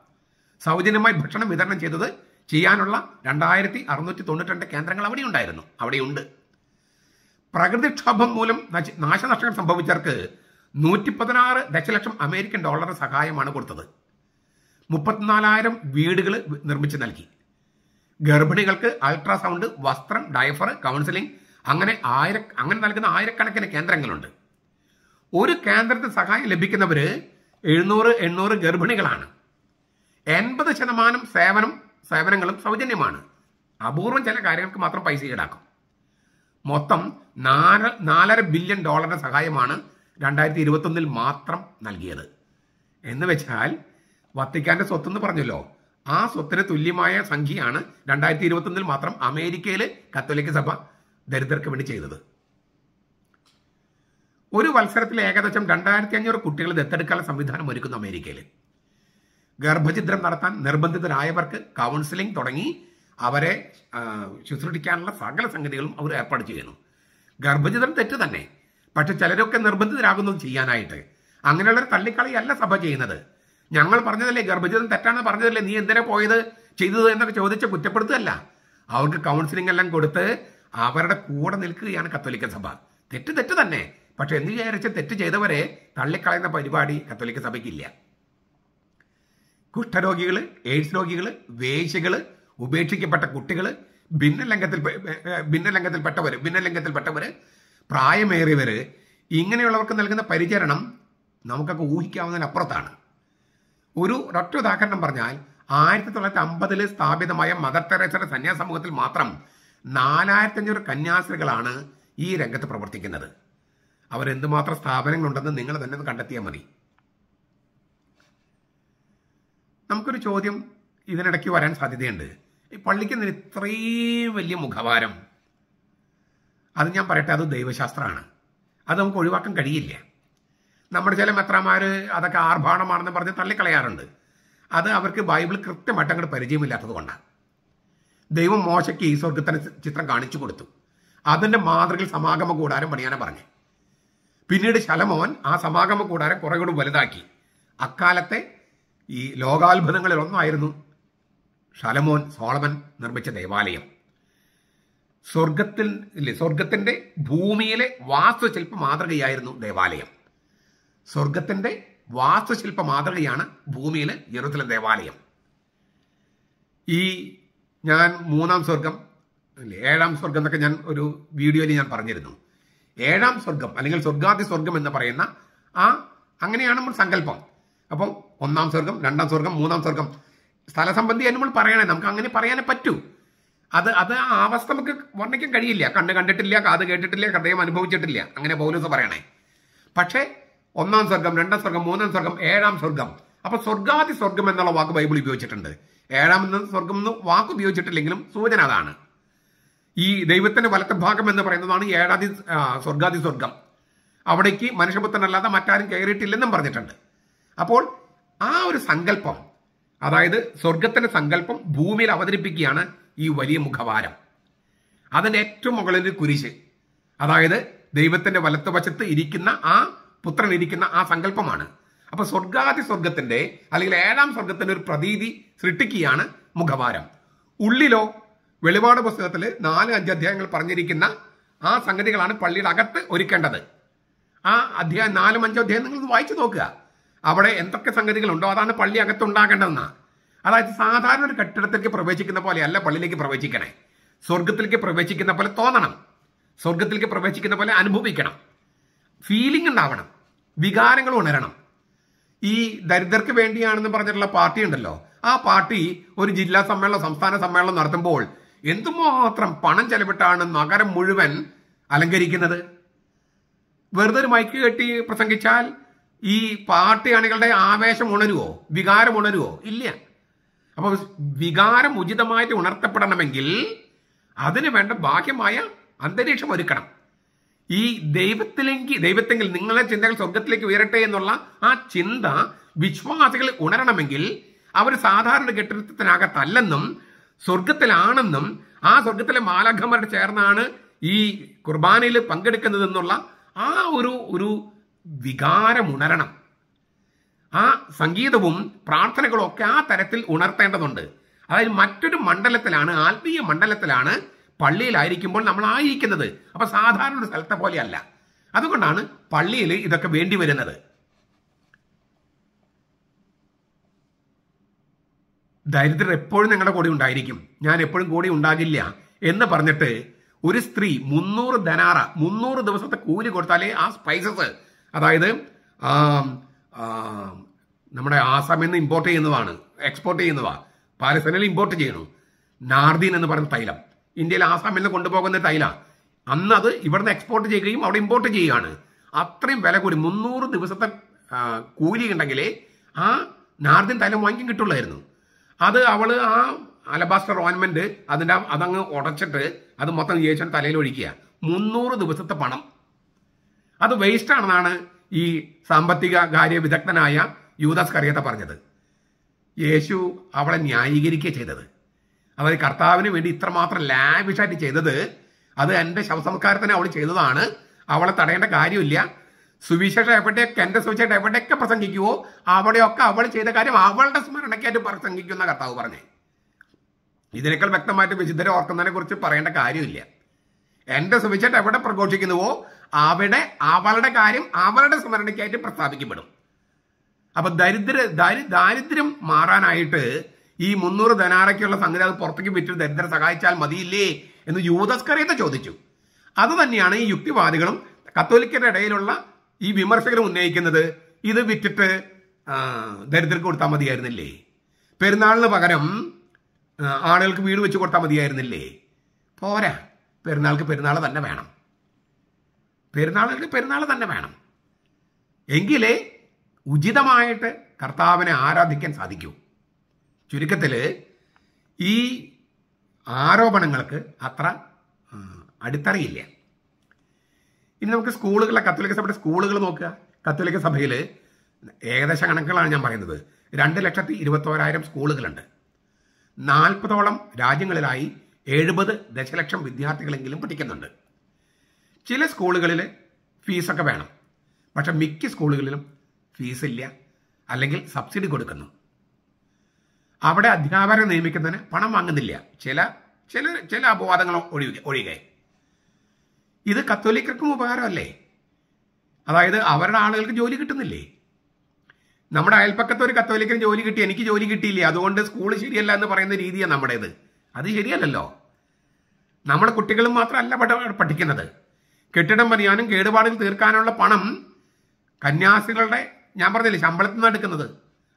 സൗജന്യമായി ഭക്ഷണം വിതരണം ചെയ്തത് ചെയ്യാനുള്ള രണ്ടായിരത്തി അറുന്നൂറ്റി തൊണ്ണൂറ്റി രണ്ട് കേന്ദ്രങ്ങൾ അവിടെ ഉണ്ടായിരുന്നു അവിടെയുണ്ട് പ്രകൃതിക്ഷോഭം മൂലം നാശനഷ്ടങ്ങൾ സംഭവിച്ചവർക്ക് നൂറ്റി പതിനാറ് ദശലക്ഷം അമേരിക്കൻ ഡോളർ സഹായമാണ് കൊടുത്തത് മുപ്പത്തിനാലായിരം വീടുകൾ നിർമ്മിച്ച് നൽകി ഗർഭിണികൾക്ക് അൾട്രാസൗണ്ട് വസ്ത്രം ഡയഫർ കൗൺസിലിംഗ് അങ്ങനെ ആയിര അങ്ങനെ നൽകുന്ന ആയിരക്കണക്കിന് കേന്ദ്രങ്ങളുണ്ട് ഒരു കേന്ദ്രത്തിന് സഹായം ലഭിക്കുന്നവർ എഴുന്നൂറ് എണ്ണൂറ് ഗർഭിണികളാണ് എൺപത് ശതമാനം സേവനം സേവനങ്ങളും സൗജന്യമാണ് അപൂർവം ചില കാര്യങ്ങൾക്ക് മാത്രം പൈസ ഈടാക്കും മൊത്തം നാല് നാലര ബില്യൺ ഡോളറിന്റെ സഹായമാണ് രണ്ടായിരത്തി ഇരുപത്തൊന്നിൽ മാത്രം നൽകിയത് എന്ന് വെച്ചാൽ വത്തിക്കാന്റെ സ്വത്ത് എന്ന് പറഞ്ഞല്ലോ ആ സ്വത്തിന് തുല്യമായ സംഖ്യയാണ് രണ്ടായിരത്തി ഇരുപത്തൊന്നിൽ മാത്രം അമേരിക്കയിൽ കത്തോലിക്ക സഭ ദരിദ്രർക്ക് വേണ്ടി ചെയ്തത് ഒരു മത്സരത്തിൽ ഏകദേശം രണ്ടായിരത്തി അഞ്ഞൂറ് കുട്ടികൾ ദത്തെടുക്കാനുള്ള സംവിധാനം ഒരുക്കുന്നു അമേരിക്കയിൽ ഗർഭഛിദ്രം നടത്താൻ നിർബന്ധിതരായവർക്ക് കൗൺസിലിംഗ് തുടങ്ങി അവരെ ശുശ്രൂഷിക്കാനുള്ള സകല സംഗതികളും അവർ ഏർപ്പാട് ചെയ്യുന്നു ഗർഭഛിദ്രം തെറ്റ് തന്നെ പക്ഷെ ചിലരൊക്കെ നിർബന്ധിതരാകുന്നു ചെയ്യാനായിട്ട് അങ്ങനെയുള്ളൊരു തള്ളിക്കളിയല്ല സഭ ചെയ്യുന്നത് ഞങ്ങൾ പറഞ്ഞതല്ലേ ഗർഭഛിദ്രം തെറ്റാണെന്ന് പറഞ്ഞതല്ലേ നീ എന്തിനാ പോയത് ചെയ്തത് എന്നൊക്കെ ചോദിച്ച് കുറ്റപ്പെടുത്തുകയല്ല അവർക്ക് കൗൺസിലിംഗ് എല്ലാം കൊടുത്ത് അവരുടെ കൂടെ നിൽക്കുകയാണ് കത്തോലിക്ക സഭ തെറ്റ് തെറ്റ് തന്നെ പക്ഷെ എന്ന് വിചാരിച്ച് തെറ്റ് ചെയ്തവരെ തള്ളിക്കളയുന്ന പരിപാടി കത്തോലിക്ക സഭയ്ക്കില്ല കുഷ്ഠരോഗികൾ എയ്ഡ്സ് രോഗികൾ വേശികൾ ഉപേക്ഷിക്കപ്പെട്ട കുട്ടികൾ ഭിന്നലംഘത്തിൽ ഭിന്നലംഘത്തിൽപ്പെട്ടവർ ഭിന്നലംഘത്തിൽപ്പെട്ടവർ പ്രായമേറിയവർ ഇങ്ങനെയുള്ളവർക്ക് നൽകുന്ന പരിചരണം നമുക്കൊക്കെ ഊഹിക്കാവുന്നതിനപ്പുറത്താണ് ഒരു ഒറ്റ ഉദാഹരണം പറഞ്ഞാൽ ആയിരത്തി തൊള്ളായിരത്തി അമ്പതിൽ സ്ഥാപിതമായ മദർ തെരേസയുടെ സന്യാസമൂഹത്തിൽ മാത്രം അഞ്ഞൂറ് കന്യാസ്ത്രീകളാണ് ഈ രംഗത്ത് പ്രവർത്തിക്കുന്നത് അവരെന്തുമാത്രം സ്ഥാപനങ്ങളുണ്ടെന്ന് നിങ്ങൾ തന്നെ കണ്ടെത്തിയാൽ മതി നമുക്കൊരു ചോദ്യം ഇതിനിടയ്ക്ക് വരാൻ സാധ്യതയുണ്ട് ഈ പള്ളിക്ക് ഇത്രയും വലിയ മുഖവാരം അത് ഞാൻ പറയട്ടെ അത് ദൈവശാസ്ത്രമാണ് അത് നമുക്ക് ഒഴിവാക്കാൻ കഴിയില്ല നമ്മുടെ ചില മെത്രമാർ അതൊക്കെ ആർഭാടമാണെന്ന് പറഞ്ഞ് തള്ളിക്കളയാറുണ്ട് അത് അവർക്ക് ബൈബിൾ കൃത്യമായിട്ട് അങ്ങോട്ട് പരിചയമില്ലാത്തത് കൊണ്ടാണ് ദൈവം മോശയ്ക്ക് ഈ സ്വർഗത്തിന് ചിത്രം കാണിച്ചു കൊടുത്തു അതിൻ്റെ മാതൃകയിൽ സമാഗമ കൂടാരം പണിയാനാണ് പറഞ്ഞു പിന്നീട് ശലമോൻ ആ സമാഗമ കൂടാരം കുറേ കൂടി വലുതാക്കി അക്കാലത്തെ ഈ ലോകാത്ഭുതങ്ങളിലൊന്നായിരുന്നു ഒന്നായിരുന്നു ശലമോൻ സോളമൻ നിർമ്മിച്ച ദേവാലയം സ്വർഗത്തിൽ ഇല്ലേ സ്വർഗത്തിൻ്റെ ഭൂമിയിലെ വാസ്തുശില്പ മാതൃകയായിരുന്നു ദേവാലയം സ്വർഗത്തിൻ്റെ വാസ്തുശില്പ മാതൃകയാണ് ഭൂമിയിലെ ജെറുസലം ദേവാലയം ഈ ഞാൻ മൂന്നാം സ്വർഗം ഏഴാം സ്വർഗം എന്നൊക്കെ ഞാൻ ഒരു വീഡിയോയിൽ ഞാൻ പറഞ്ഞിരുന്നു ഏഴാം സ്വർഗം അല്ലെങ്കിൽ സ്വർഗാദി സ്വർഗം എന്ന് പറയുന്ന ആ അങ്ങനെയാണ് നമ്മൾ സങ്കല്പം അപ്പം ഒന്നാം സ്വർഗം രണ്ടാം സ്വർഗം മൂന്നാം സ്വർഗം സ്ഥലസംബന്ധി നമ്മൾ പറയണേ നമുക്ക് അങ്ങനെ പറയാനേ പറ്റൂ അത് അത് ആ അവസ്ഥ നമുക്ക് വർണ്ണിക്കാൻ കഴിയില്ല കണ്ണ് കണ്ടിട്ടില്ല കാത് കേട്ടിട്ടില്ല ഹൃദയം അനുഭവിച്ചിട്ടില്ല അങ്ങനെ പൗലോസ് പറയണേ പക്ഷേ ഒന്നാം സ്വർഗം രണ്ടാം സ്വർഗം മൂന്നാം സ്വർഗം ഏഴാം സ്വർഗം അപ്പൊ സ്വർഗാദി സ്വർഗം എന്നുള്ള വാക്ക് ബൈബിൾ ഉപയോഗിച്ചിട്ടുണ്ട് ഏഴാമത് സ്വർഗം എന്ന് വാക്കുപയോഗിച്ചിട്ടില്ലെങ്കിലും സൂചന അതാണ് ഈ ദൈവത്തിന്റെ വലത്തെ ഭാഗം എന്ന് പറയുന്നതാണ് ഏഴാതി സ്വർഗാതി സ്വർഗം അവിടേക്ക് മനുഷ്യപുത്രനല്ലാതെ മറ്റാരും കയറിയിട്ടില്ലെന്നും പറഞ്ഞിട്ടുണ്ട് അപ്പോൾ ആ ഒരു സങ്കല്പം അതായത് സ്വർഗത്തിന്റെ സങ്കല്പം ഭൂമിയിൽ അവതരിപ്പിക്കുകയാണ് ഈ വലിയ മുഖവാരം അതിൻ്റെ ഏറ്റവും മുകളിൽ കുരിശ് അതായത് ദൈവത്തിന്റെ വലത്തുവശത്ത് ഇരിക്കുന്ന ആ പുത്രൻ ഇരിക്കുന്ന ആ സങ്കല്പമാണ് അപ്പൊ സ്വർഗാതി സ്വർഗത്തിന്റെ അല്ലെങ്കിൽ ഏഴാം സ്വർഗത്തിന്റെ ഒരു പ്രതീതി സൃഷ്ടിക്കുകയാണ് മുഖവാരം ഉള്ളിലോ വെളിപാട് പുസ്തകത്തിൽ നാല് അഞ്ച് അധ്യായങ്ങൾ പറഞ്ഞിരിക്കുന്ന ആ സംഗതികളാണ് പള്ളിയുടെ അകത്ത് ഒരുക്കേണ്ടത് ആ അധ്യായം നാലും അഞ്ചോ അധ്യായം നിങ്ങൾ വായിച്ചു നോക്കുക അവിടെ എന്തൊക്കെ സംഗതികളുണ്ടോ അതാണ് പള്ളി അകത്ത് ഉണ്ടാകേണ്ടതെന്നാണ് അതായത് സാധാരണ ഒരു കെട്ടിടത്തിലേക്ക് പ്രവേശിക്കുന്ന പോലെ അല്ല പള്ളിയിലേക്ക് പ്രവേശിക്കണേ സ്വർഗത്തിലേക്ക് പ്രവേശിക്കുന്ന പോലെ തോന്നണം സ്വർഗത്തിലേക്ക് പ്രവേശിക്കുന്ന പോലെ അനുഭവിക്കണം ഫീലിംഗ് ഉണ്ടാവണം വികാരങ്ങൾ ഉണരണം ഈ ദരിദ്രർക്ക് വേണ്ടിയാണെന്ന് പറഞ്ഞിട്ടുള്ള പാർട്ടി ഉണ്ടല്ലോ ആ പാർട്ടി ഒരു ജില്ലാ സമ്മേളനം സംസ്ഥാന സമ്മേളനം നടത്തുമ്പോൾ എന്തുമാത്രം പണം ചെലവിട്ടാണ് നഗരം മുഴുവൻ അലങ്കരിക്കുന്നത് വെറുതെ ഒരു മൈക്ക് കെട്ടി പ്രസംഗിച്ചാൽ ഈ പാർട്ടി അണികളുടെ ആവേശം ഉണരുവോ വികാരം ഉണരുവോ ഇല്ല അപ്പോൾ വികാരം ഉചിതമായിട്ട് ഉണർത്തപ്പെടണമെങ്കിൽ അതിനു വേണ്ട ബാഹ്യമായ അന്തരീക്ഷം ഒരുക്കണം ഈ ദൈവത്തിലേക്ക് ദൈവത്തെങ്കിൽ നിങ്ങളെ ചിന്തകൾ സ്വർഗത്തിലേക്ക് ഉയരട്ടെ എന്നുള്ള ആ ചിന്ത വിശ്വാസികൾ ഉണരണമെങ്കിൽ അവർ സാധാരണ കെട്ടിടത്തിനകത്തല്ലെന്നും സ്വർഗത്തിലാണെന്നും ആ സ്വർഗത്തിലെ മാലാഖമാരുടെ ചേർന്നാണ് ഈ കുർബാനയിൽ പങ്കെടുക്കുന്നതെന്നുള്ള ആ ഒരു ഒരു വികാരം ഉണരണം ആ സംഗീതവും പ്രാർത്ഥനകളും ഒക്കെ ആ തരത്തിൽ ഉണർത്തേണ്ടതുണ്ട് അതായത് മറ്റൊരു മണ്ഡലത്തിലാണ് ആത്മീയ മണ്ഡലത്തിലാണ് പള്ളിയിലായിരിക്കുമ്പോൾ നമ്മൾ ആയിരിക്കുന്നത് അപ്പോൾ സാധാരണ ഒരു സ്ഥലത്തെ പോലെയല്ല അതുകൊണ്ടാണ് പള്ളിയിൽ ഇതൊക്കെ വേണ്ടി വരുന്നത് ദരിദ്രർ എപ്പോഴും നിങ്ങളുടെ കൂടെ ഉണ്ടായിരിക്കും ഞാൻ എപ്പോഴും കൂടി ഉണ്ടാകില്ല എന്ന് പറഞ്ഞിട്ട് ഒരു സ്ത്രീ മുന്നൂറ് ധനാറ മുന്നൂറ് ദിവസത്തെ കൂലി കൊടുത്താലേ ആ സ്പൈസസ് അതായത് നമ്മുടെ ആസാമിൽ നിന്ന് ഇമ്പോർട്ട് ചെയ്യുന്നതാണ് എക്സ്പോർട്ട് ചെയ്യുന്നതാ പാലസ്തീനിൽ ഇമ്പോർട്ട് ചെയ്യുന്നു നാർദീൻ എന്ന് പറയുന്ന തൈലം ഇന്ത്യയിൽ ആസാമിൽ നിന്ന് കൊണ്ടുപോകുന്ന തൈലാണ് അന്ന് അത് ഇവിടുന്ന് എക്സ്പോർട്ട് ചെയ്യുകയും അവിടെ ഇമ്പോർട്ട് ചെയ്യുകയാണ് അത്രയും വില കൂടി മുന്നൂറ് ദിവസത്തെ കൂലി ഉണ്ടെങ്കിലേ ആ നാർദിൻ തൈലം വാങ്ങിക്കാൻ കിട്ടുള്ളായിരുന്നു അത് അവൾ ആ അലബാസ്റ്റർ ഓയിൻമെന്റ് അതിൻ്റെ അതങ്ങ് ഉടച്ചിട്ട് അത് മൊത്തം ജയിച്ചാൽ തലയിൽ ഒഴിക്കുക മുന്നൂറ് ദിവസത്തെ പണം അത് വേസ്റ്റ് ആണെന്നാണ് ഈ സാമ്പത്തിക കാര്യ വിദഗ്ധനായ യൂദാസ് കറിയത്ത പറഞ്ഞത് യേശു അവളെ ന്യായീകരിക്കുക ചെയ്തത് അതായത് കർത്താവിന് വേണ്ടി ഇത്രമാത്രം ലാവിഷായിട്ട് ചെയ്തത് അത് എൻ്റെ ശവസംസ്കാരത്തിന് അവൾ ചെയ്തതാണ് അവളെ തടയേണ്ട കാര്യമില്ല സുവിശേഷം എവിടെയൊക്കെ എൻ്റെ സുവിശേഷം എവിടെയൊക്കെ പ്രസംഗിക്കുവോ അവിടെയൊക്കെ അവൾ ചെയ്ത കാര്യം അവളുടെ സ്മരണയ്ക്കായിട്ട് പ്രസംഗിക്കുന്ന കർത്താവ് പറഞ്ഞേ ഇതിനേക്കാൾ വ്യക്തമായിട്ട് വിശുദ്ധരെ ഓർക്കുന്നതിനെ കുറിച്ച് പറയേണ്ട കാര്യമില്ല എൻ്റെ സുവിശേഷം എവിടെ പ്രഘോഷിക്കുന്നുവോ അവിടെ അവളുടെ കാര്യം അവളുടെ സ്മരണയ്ക്കായിട്ട് പ്രസ്താവിക്കപ്പെടും അപ്പൊ ദരിദ്ര ദാരിദ്ര്യം മാറാനായിട്ട് ഈ മുന്നൂറ് ധനാറയ്ക്കുള്ള സംഗതി അത് പുറത്തേക്ക് വിറ്റ് ദരിദ്രരെ സഹായിച്ചാൽ മതിയില്ലേ എന്ന് യൂതസ്കറിയത്തെ ചോദിച്ചു അത് തന്നെയാണ് ഈ യുക്തിവാദികളും കത്തോലിക്കരുടെ ഇടയിലുള്ള ഈ വിമർശകരും ഉന്നയിക്കുന്നത് ഇത് വിറ്റിട്ട് ദരിദ്രർക്ക് കൊടുത്താൽ മതിയായിരുന്നില്ലേ പെരുന്നാളിന് പകരം ആളുകൾക്ക് വീട് വെച്ച് കൊടുത്താൽ മതിയായിരുന്നില്ലേ പോരാ പെരുന്നാൾക്ക് പെരുന്നാൾ തന്നെ വേണം പെരുന്നാളുകൾക്ക് പെരുന്നാൾ തന്നെ വേണം എങ്കിലേ ഉചിതമായിട്ട് കർത്താവിനെ ആരാധിക്കാൻ സാധിക്കൂ ചുരുക്കത്തിൽ ഈ ആരോപണങ്ങൾക്ക് അത്ര അടിത്തറയില്ല ഇനി നമുക്ക് സ്കൂളുകളെ കത്തോലിക്ക സഭയുടെ സ്കൂളുകൾ നോക്കുക കത്തോലിക്ക സഭയിൽ ഏകദേശ കണക്കുകളാണ് ഞാൻ പറയുന്നത് രണ്ട് ലക്ഷത്തി ഇരുപത്തോരായിരം സ്കൂളുകളുണ്ട് നാൽപ്പതോളം രാജ്യങ്ങളിലായി എഴുപത് ദശലക്ഷം വിദ്യാർത്ഥികളെങ്കിലും പഠിക്കുന്നുണ്ട് ചില സ്കൂളുകളിൽ ഫീസൊക്കെ വേണം പക്ഷെ മിക്ക സ്കൂളുകളിലും ഫീസില്ല അല്ലെങ്കിൽ സബ്സിഡി കൊടുക്കുന്നു അവിടെ അധ്യാപകരെ നിയമിക്കുന്നതിന് പണം വാങ്ങുന്നില്ല ചില ചില ചില അപവാദങ്ങൾ ഒഴിയുക ഒഴികെ ഇത് കത്തോലിക്കർക്കും ഉപകാരമല്ലേ അതായത് അവരുടെ ആളുകൾക്ക് ജോലി കിട്ടുന്നില്ലേ നമ്മുടെ അയൽപ്പക്കത്തെ ഒരു കത്തോലിക്കന് ജോലി കിട്ടി എനിക്ക് ജോലി കിട്ടിയില്ലേ അതുകൊണ്ട് സ്കൂൾ ശരിയല്ല എന്ന് പറയുന്ന രീതിയാണ് നമ്മുടേത് അത് ശരിയല്ലല്ലോ നമ്മുടെ കുട്ടികളും മാത്രമല്ല പഠിക്കുന്നത് കെട്ടിടം പണിയാനും കേടുപാടിൽ തീർക്കാനുള്ള പണം കന്യാസികളുടെ ഞാൻ പറഞ്ഞില്ലേ ശമ്പളത്തിൽ നിന്ന് എടുക്കുന്നത്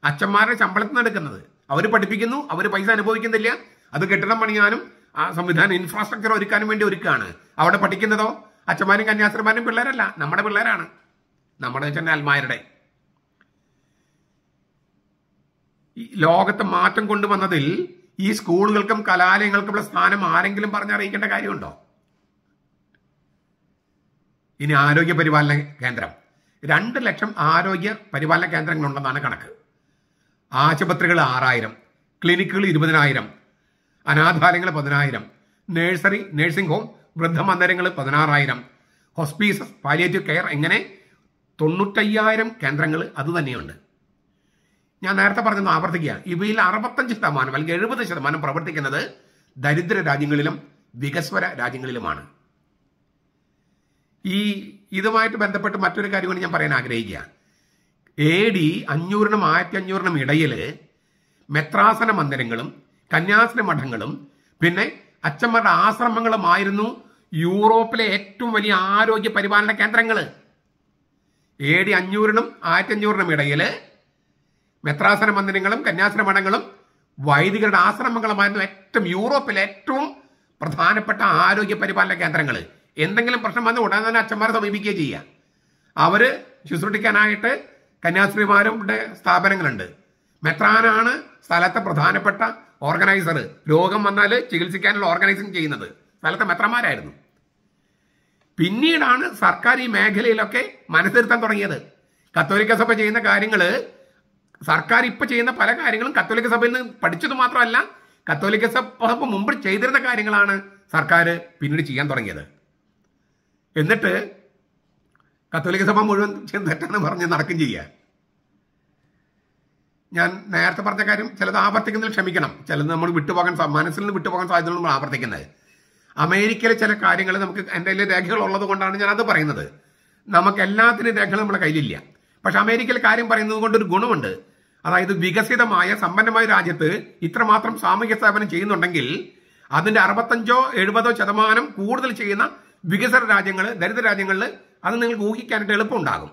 അച്ഛന്മാരുടെ ശമ്പളത്തിൽ നിന്ന് എടുക്കുന്നത് അവർ പഠിപ്പിക്കുന്നു അവർ പൈസ അനുഭവിക്കുന്നില്ല അത് കെട്ടിടം പണിയാനും ആ സംവിധാനം ഇൻഫ്രാസ്ട്രക്ചർ ഒരുക്കാനും വേണ്ടി ഒരുക്കുകയാണ് അവിടെ പഠിക്കുന്നതോ അച്ഛന്മാരും കന്യാസ്ത്രമാരും പിള്ളേരല്ല നമ്മുടെ പിള്ളേരാണ് നമ്മുടെ വെച്ചാൽ അൽമാരുടെ ഈ ലോകത്ത് മാറ്റം കൊണ്ടുവന്നതിൽ ഈ സ്കൂളുകൾക്കും കലാലയങ്ങൾക്കുമുള്ള സ്ഥാനം ആരെങ്കിലും പറഞ്ഞറിയിക്കേണ്ട കാര്യമുണ്ടോ ഇനി ആരോഗ്യ പരിപാലന കേന്ദ്രം രണ്ട് ലക്ഷം ആരോഗ്യ പരിപാലന കേന്ദ്രങ്ങളുണ്ടെന്നാണ് കണക്ക് ആശുപത്രികൾ ആറായിരം ക്ലിനിക്കുകൾ ഇരുപതിനായിരം അനാഥാലയങ്ങൾ പതിനായിരം നേഴ്സറി നേഴ്സിംഗ് ഹോം വൃദ്ധമന്ദിരങ്ങൾ പതിനാറായിരം ഹോസ്പീസസ് പാലിയേറ്റീവ് കെയർ എങ്ങനെ തൊണ്ണൂറ്റയ്യായിരം കേന്ദ്രങ്ങൾ അതുതന്നെയുണ്ട് ഞാൻ നേരത്തെ പറഞ്ഞത് ആവർത്തിക്കുക ഇവയിൽ അറുപത്തഞ്ച് ശതമാനം അല്ലെങ്കിൽ എഴുപത് ശതമാനം പ്രവർത്തിക്കുന്നത് ദരിദ്ര രാജ്യങ്ങളിലും വികസ്വര രാജ്യങ്ങളിലുമാണ് ഈ ഇതുമായിട്ട് ബന്ധപ്പെട്ട് മറ്റൊരു കൂടി ഞാൻ പറയാൻ ആഗ്രഹിക്കുക എ ഡി അഞ്ഞൂറിനും ആയിരത്തി അഞ്ഞൂറിനും ഇടയിൽ മെത്രാസന മന്ദിരങ്ങളും കന്യാസന മഠങ്ങളും പിന്നെ അച്ഛന്മാരുടെ ആശ്രമങ്ങളുമായിരുന്നു യൂറോപ്പിലെ ഏറ്റവും വലിയ ആരോഗ്യ പരിപാലന കേന്ദ്രങ്ങൾ എ ഡി അഞ്ഞൂറിനും ആയിരത്തി അഞ്ഞൂറിനും ഇടയിൽ മെത്രാസന മന്ദിരങ്ങളും കന്യാസന മഠങ്ങളും വൈദികരുടെ ആശ്രമങ്ങളുമായിരുന്നു ഏറ്റവും യൂറോപ്പിലെ ഏറ്റവും പ്രധാനപ്പെട്ട ആരോഗ്യ പരിപാലന കേന്ദ്രങ്ങൾ എന്തെങ്കിലും പ്രശ്നം വന്ന് ഉടനെ തന്നെ അച്ഛന്മാരെ സമീപിക്കുകയും ചെയ്യുക അവർ ശുശ്രൂഷിക്കാനായിട്ട് കന്യാസ്ത്രീമാരുടെ സ്ഥാപനങ്ങളുണ്ട് മെത്രാനാണ് സ്ഥലത്തെ പ്രധാനപ്പെട്ട ഓർഗനൈസർ രോഗം വന്നാൽ ചികിത്സിക്കാനുള്ള ഓർഗനൈസിങ് ചെയ്യുന്നത് സ്ഥലത്തെ മെത്രമാരായിരുന്നു പിന്നീടാണ് സർക്കാർ ഈ മേഖലയിലൊക്കെ മനസ്സിരുത്താൻ തുടങ്ങിയത് കത്തോലിക്ക സഭ ചെയ്യുന്ന കാര്യങ്ങൾ സർക്കാർ ഇപ്പൊ ചെയ്യുന്ന പല കാര്യങ്ങളും കത്തോലിക്ക സഭയിൽ നിന്ന് പഠിച്ചത് മാത്രമല്ല കത്തോലിക്ക സഭ മുമ്പ് ചെയ്തിരുന്ന കാര്യങ്ങളാണ് സർക്കാർ പിന്നീട് ചെയ്യാൻ തുടങ്ങിയത് എന്നിട്ട് കത്തോലിക്ക സഭ മുഴുവൻ തെറ്റാണ് പറഞ്ഞ് നടക്കും ചെയ്യുക ഞാൻ നേരത്തെ പറഞ്ഞ കാര്യം ചിലത് ആവർത്തിക്കുന്നതിൽ ക്ഷമിക്കണം ചിലത് നമ്മൾ വിട്ടുപോകാൻ മനസ്സിൽ നിന്ന് വിട്ടുപോകാൻ സാധ്യത നമ്മൾ ആവർത്തിക്കുന്നത് അമേരിക്കയിലെ ചില കാര്യങ്ങൾ നമുക്ക് എൻ്റെ കയ്യിൽ രേഖകൾ ഉള്ളത് കൊണ്ടാണ് അത് പറയുന്നത് നമുക്ക് എല്ലാത്തിനും രേഖകൾ നമ്മുടെ കയ്യിലില്ല പക്ഷെ അമേരിക്കയിൽ കാര്യം പറയുന്നത് കൊണ്ടൊരു ഗുണമുണ്ട് അതായത് വികസിതമായ സമ്പന്നമായ രാജ്യത്ത് ഇത്രമാത്രം സാമൂഹ്യ സ്ഥാപനം ചെയ്യുന്നുണ്ടെങ്കിൽ അതിൻ്റെ അറുപത്തഞ്ചോ എഴുപതോ ശതമാനം കൂടുതൽ ചെയ്യുന്ന വികസന രാജ്യങ്ങൾ ദരിദ്ര രാജ്യങ്ങളിൽ അത് നിങ്ങൾക്ക് ഊഹിക്കാനായിട്ട് എളുപ്പമുണ്ടാകും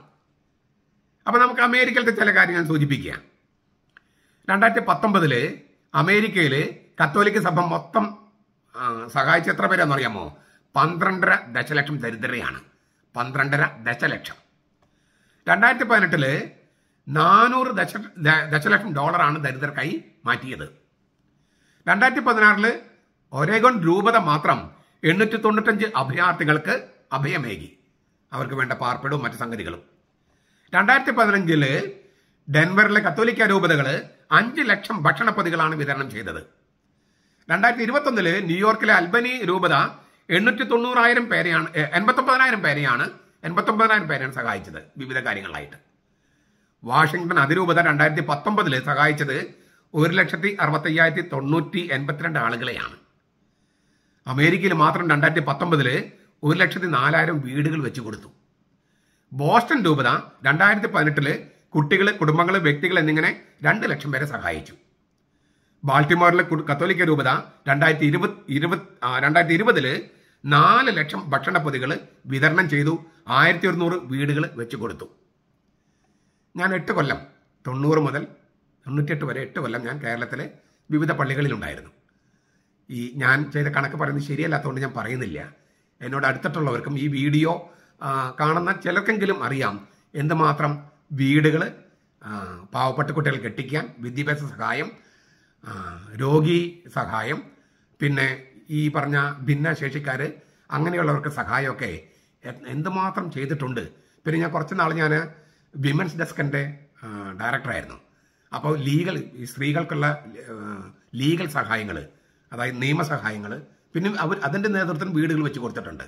അപ്പോൾ നമുക്ക് അമേരിക്കയിലത്തെ ചില കാര്യങ്ങൾ സൂചിപ്പിക്കുക രണ്ടായിരത്തി പത്തൊമ്പതിൽ അമേരിക്കയിൽ കത്തോലിക്ക സഭ മൊത്തം സഹായിച്ച എത്ര പേരാണെന്ന് അറിയാമോ പന്ത്രണ്ടര ദശലക്ഷം ദരിദ്രയാണ് പന്ത്രണ്ടര ദശലക്ഷം രണ്ടായിരത്തി പതിനെട്ടിൽ നാനൂറ് ദശ ദശലക്ഷം ഡോളറാണ് ദരിദ്രർക്കായി മാറ്റിയത് രണ്ടായിരത്തി പതിനാറിൽ ഒരേഗോൺ രൂപത മാത്രം എണ്ണൂറ്റി തൊണ്ണൂറ്റഞ്ച് അഭയാർത്ഥികൾക്ക് അഭയമേകി അവർക്ക് വേണ്ട പാർപ്പിടവും മറ്റു സംഗതികളും രണ്ടായിരത്തി പതിനഞ്ചില് ഡെൻവറിലെ കത്തോലിക്ക രൂപതകൾ അഞ്ച് ലക്ഷം ഭക്ഷണ ഭക്ഷണപ്പൊതികളാണ് വിതരണം ചെയ്തത് രണ്ടായിരത്തി ഇരുപത്തൊന്നില് ന്യൂയോർക്കിലെ അൽബനി രൂപത എണ്ണൂറ്റി തൊണ്ണൂറായിരം പേരെയാണ് എൺപത്തൊമ്പതിനായിരം പേരെയാണ് എൺപത്തൊമ്പതിനായിരം പേരെയാണ് സഹായിച്ചത് വിവിധ കാര്യങ്ങളായിട്ട് വാഷിങ്ടൺ അതിരൂപത രണ്ടായിരത്തി പത്തൊമ്പതില് സഹായിച്ചത് ഒരു ലക്ഷത്തി അറുപത്തയ്യായിരത്തി തൊണ്ണൂറ്റി എൺപത്തിരണ്ട് ആളുകളെയാണ് അമേരിക്കയിൽ മാത്രം രണ്ടായിരത്തി പത്തൊമ്പതില് ഒരു ലക്ഷത്തി നാലായിരം വീടുകൾ വെച്ചു കൊടുത്തു ബോസ്റ്റൺ രൂപത രണ്ടായിരത്തി പതിനെട്ടില് കുട്ടികൾ കുടുംബങ്ങൾ വ്യക്തികൾ എന്നിങ്ങനെ രണ്ട് ലക്ഷം പേരെ സഹായിച്ചു ബാൾട്ടിമോറിലെ കത്തോലിക്ക രൂപത രണ്ടായിരത്തി ഇരുപത് ഇരുപത് രണ്ടായിരത്തി ഇരുപതില് നാല് ലക്ഷം ഭക്ഷണ പൊതികൾ വിതരണം ചെയ്തു ആയിരത്തി ഒരുന്നൂറ് വീടുകൾ വെച്ചു കൊടുത്തു ഞാൻ എട്ട് കൊല്ലം തൊണ്ണൂറ് മുതൽ തൊണ്ണൂറ്റെട്ട് വരെ എട്ട് കൊല്ലം ഞാൻ കേരളത്തിലെ വിവിധ പള്ളികളിലുണ്ടായിരുന്നു ഈ ഞാൻ ചെയ്ത കണക്ക് പറയുന്നത് ശരിയല്ലാത്തതുകൊണ്ട് ഞാൻ പറയുന്നില്ല എന്നോട് അടുത്തിട്ടുള്ളവർക്കും ഈ വീഡിയോ കാണുന്ന ചിലർക്കെങ്കിലും അറിയാം എന്തുമാത്രം വീടുകൾ പാവപ്പെട്ട കുട്ടികൾ കെട്ടിക്കാൻ വിദ്യാഭ്യാസ സഹായം രോഗി സഹായം പിന്നെ ഈ പറഞ്ഞ ഭിന്നശേഷിക്കാർ അങ്ങനെയുള്ളവർക്ക് സഹായമൊക്കെ എന്തുമാത്രം ചെയ്തിട്ടുണ്ട് പിന്നെ ഞാൻ കുറച്ച് നാൾ ഞാൻ വിമൻസ് ഡെസ്കിൻ്റെ ഡയറക്ടറായിരുന്നു അപ്പോൾ ലീഗൽ സ്ത്രീകൾക്കുള്ള ലീഗൽ സഹായങ്ങൾ അതായത് നിയമസഹായങ്ങൾ പിന്നെ അവർ അതിൻ്റെ നേതൃത്വം വീടുകൾ വെച്ച് കൊടുത്തിട്ടുണ്ട്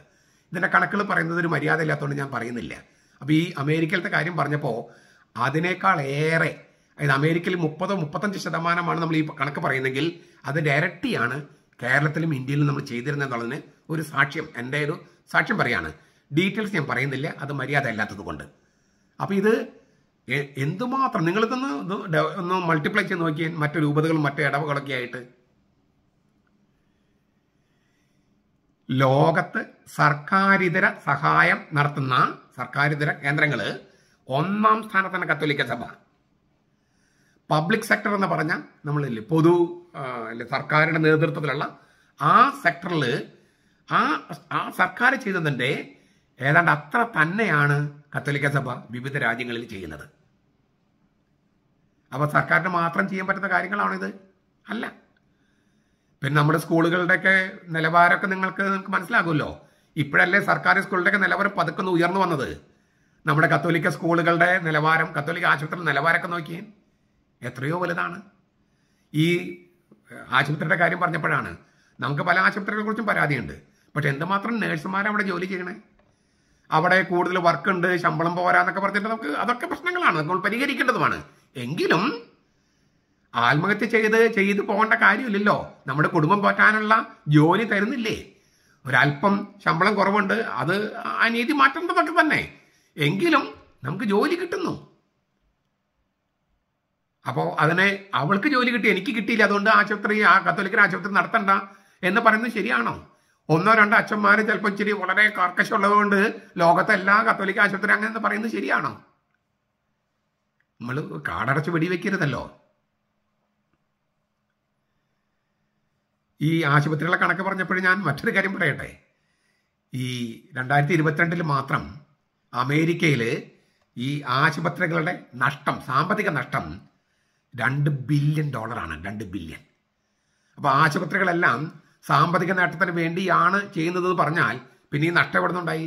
ഇതിൻ്റെ കണക്കുകൾ പറയുന്നത് ഒരു മര്യാദ ഇല്ലാത്തതുകൊണ്ട് ഞാൻ പറയുന്നില്ല അപ്പോൾ ഈ അമേരിക്കയിലത്തെ കാര്യം പറഞ്ഞപ്പോൾ അതിനേക്കാൾ ഏറെ അതായത് അമേരിക്കയിൽ മുപ്പതോ മുപ്പത്തഞ്ച് ശതമാനമാണ് നമ്മൾ ഈ കണക്ക് പറയുന്നെങ്കിൽ അത് ഇരട്ടിയാണ് കേരളത്തിലും ഇന്ത്യയിലും നമ്മൾ ചെയ്തിരുന്നത് എന്നുള്ളതിന് ഒരു സാക്ഷ്യം എൻ്റെ ഒരു സാക്ഷ്യം പറയാണ് ഡീറ്റെയിൽസ് ഞാൻ പറയുന്നില്ല അത് മര്യാദ ഇല്ലാത്തത് കൊണ്ട് അപ്പോൾ ഇത് എന്തുമാത്രം നിങ്ങളിതൊന്ന് ഒന്ന് മൾട്ടിപ്ലൈ ചെയ്ത് നോക്കിയാൽ മറ്റു രൂപതകളും മറ്റു ഇടവകളൊക്കെ ആയിട്ട് ലോകത്ത് സർക്കാരിതര സഹായം നടത്തുന്ന സർക്കാരിതര കേന്ദ്രങ്ങൾ ഒന്നാം സ്ഥാനത്താണ് കത്തോലിക്ക സഭ പബ്ലിക് സെക്ടർ എന്ന് പറഞ്ഞാൽ നമ്മളില്ലേ പൊതു സർക്കാരിന്റെ നേതൃത്വത്തിലുള്ള ആ സെക്ടറിൽ ആ ആ സർക്കാർ ചെയ്തതിൻ്റെ ഏതാണ്ട് അത്ര തന്നെയാണ് കത്തോലിക്ക സഭ വിവിധ രാജ്യങ്ങളിൽ ചെയ്യുന്നത് അപ്പൊ സർക്കാരിന് മാത്രം ചെയ്യാൻ പറ്റുന്ന കാര്യങ്ങളാണിത് അല്ല പിന്നെ നമ്മുടെ സ്കൂളുകളുടെയൊക്കെ നിലവാരമൊക്കെ നിങ്ങൾക്ക് നിങ്ങൾക്ക് മനസ്സിലാകുമല്ലോ ഇപ്പോഴല്ലേ സർക്കാർ സ്കൂളുടെയൊക്കെ നിലവാരം പതുക്കെ ഒന്ന് ഉയർന്നു വന്നത് നമ്മുടെ കത്തോലിക്ക സ്കൂളുകളുടെ നിലവാരം കത്തോലിക്ക ആശുപത്രിയുടെ നിലവാരമൊക്കെ നോക്കിയേ എത്രയോ വലുതാണ് ഈ ആശുപത്രിയുടെ കാര്യം പറഞ്ഞപ്പോഴാണ് നമുക്ക് പല ആശുപത്രികളെ കുറിച്ചും പരാതിയുണ്ട് പക്ഷെ എന്തുമാത്രം നേഴ്സുമാർ അവിടെ ജോലി ചെയ്യണേ അവിടെ കൂടുതൽ വർക്കുണ്ട് ശമ്പളം പോരാന്നൊക്കെ പറഞ്ഞിട്ട് നമുക്ക് അതൊക്കെ പ്രശ്നങ്ങളാണ് നമ്മൾ പരിഹരിക്കേണ്ടതുമാണ് എങ്കിലും ആത്മഹത്യ ചെയ്ത് ചെയ്തു പോകേണ്ട കാര്യമില്ലല്ലോ നമ്മുടെ കുടുംബം പോറ്റാനുള്ള ജോലി തരുന്നില്ലേ ഒരല്പം ശമ്പളം കുറവുണ്ട് അത് ആ നീതി മാറ്റേണ്ടതൊക്കെ തന്നെ എങ്കിലും നമുക്ക് ജോലി കിട്ടുന്നു അപ്പോ അതിനെ അവൾക്ക് ജോലി കിട്ടി എനിക്ക് കിട്ടിയില്ല അതുകൊണ്ട് ആശുപത്രി ആ കത്തോലിക്കൽ ആശുപത്രി നടത്തണ്ട എന്ന് പറയുന്നത് ശരിയാണോ ഒന്നോ രണ്ടോ അച്ഛന്മാര് ചിലപ്പോൾ ഇച്ചിരി വളരെ കൊണ്ട് ലോകത്തെ എല്ലാ കത്തോലിക്ക ആശുപത്രി അങ്ങനെ എന്ന് പറയുന്നത് ശരിയാണോ നമ്മൾ കാടടച്ച് വെടിവെക്കരുതല്ലോ ഈ ആശുപത്രികളെ കണക്ക് പറഞ്ഞപ്പോഴും ഞാൻ മറ്റൊരു കാര്യം പറയട്ടെ ഈ രണ്ടായിരത്തി ഇരുപത്തിരണ്ടിൽ മാത്രം അമേരിക്കയിൽ ഈ ആശുപത്രികളുടെ നഷ്ടം സാമ്പത്തിക നഷ്ടം രണ്ട് ബില്യൺ ഡോളറാണ് രണ്ട് ബില്യൺ അപ്പോൾ ആശുപത്രികളെല്ലാം സാമ്പത്തിക നേട്ടത്തിന് വേണ്ടിയാണ് ചെയ്യുന്നത് പറഞ്ഞാൽ പിന്നെ ഈ നഷ്ടം എവിടെ നിന്നുണ്ടായി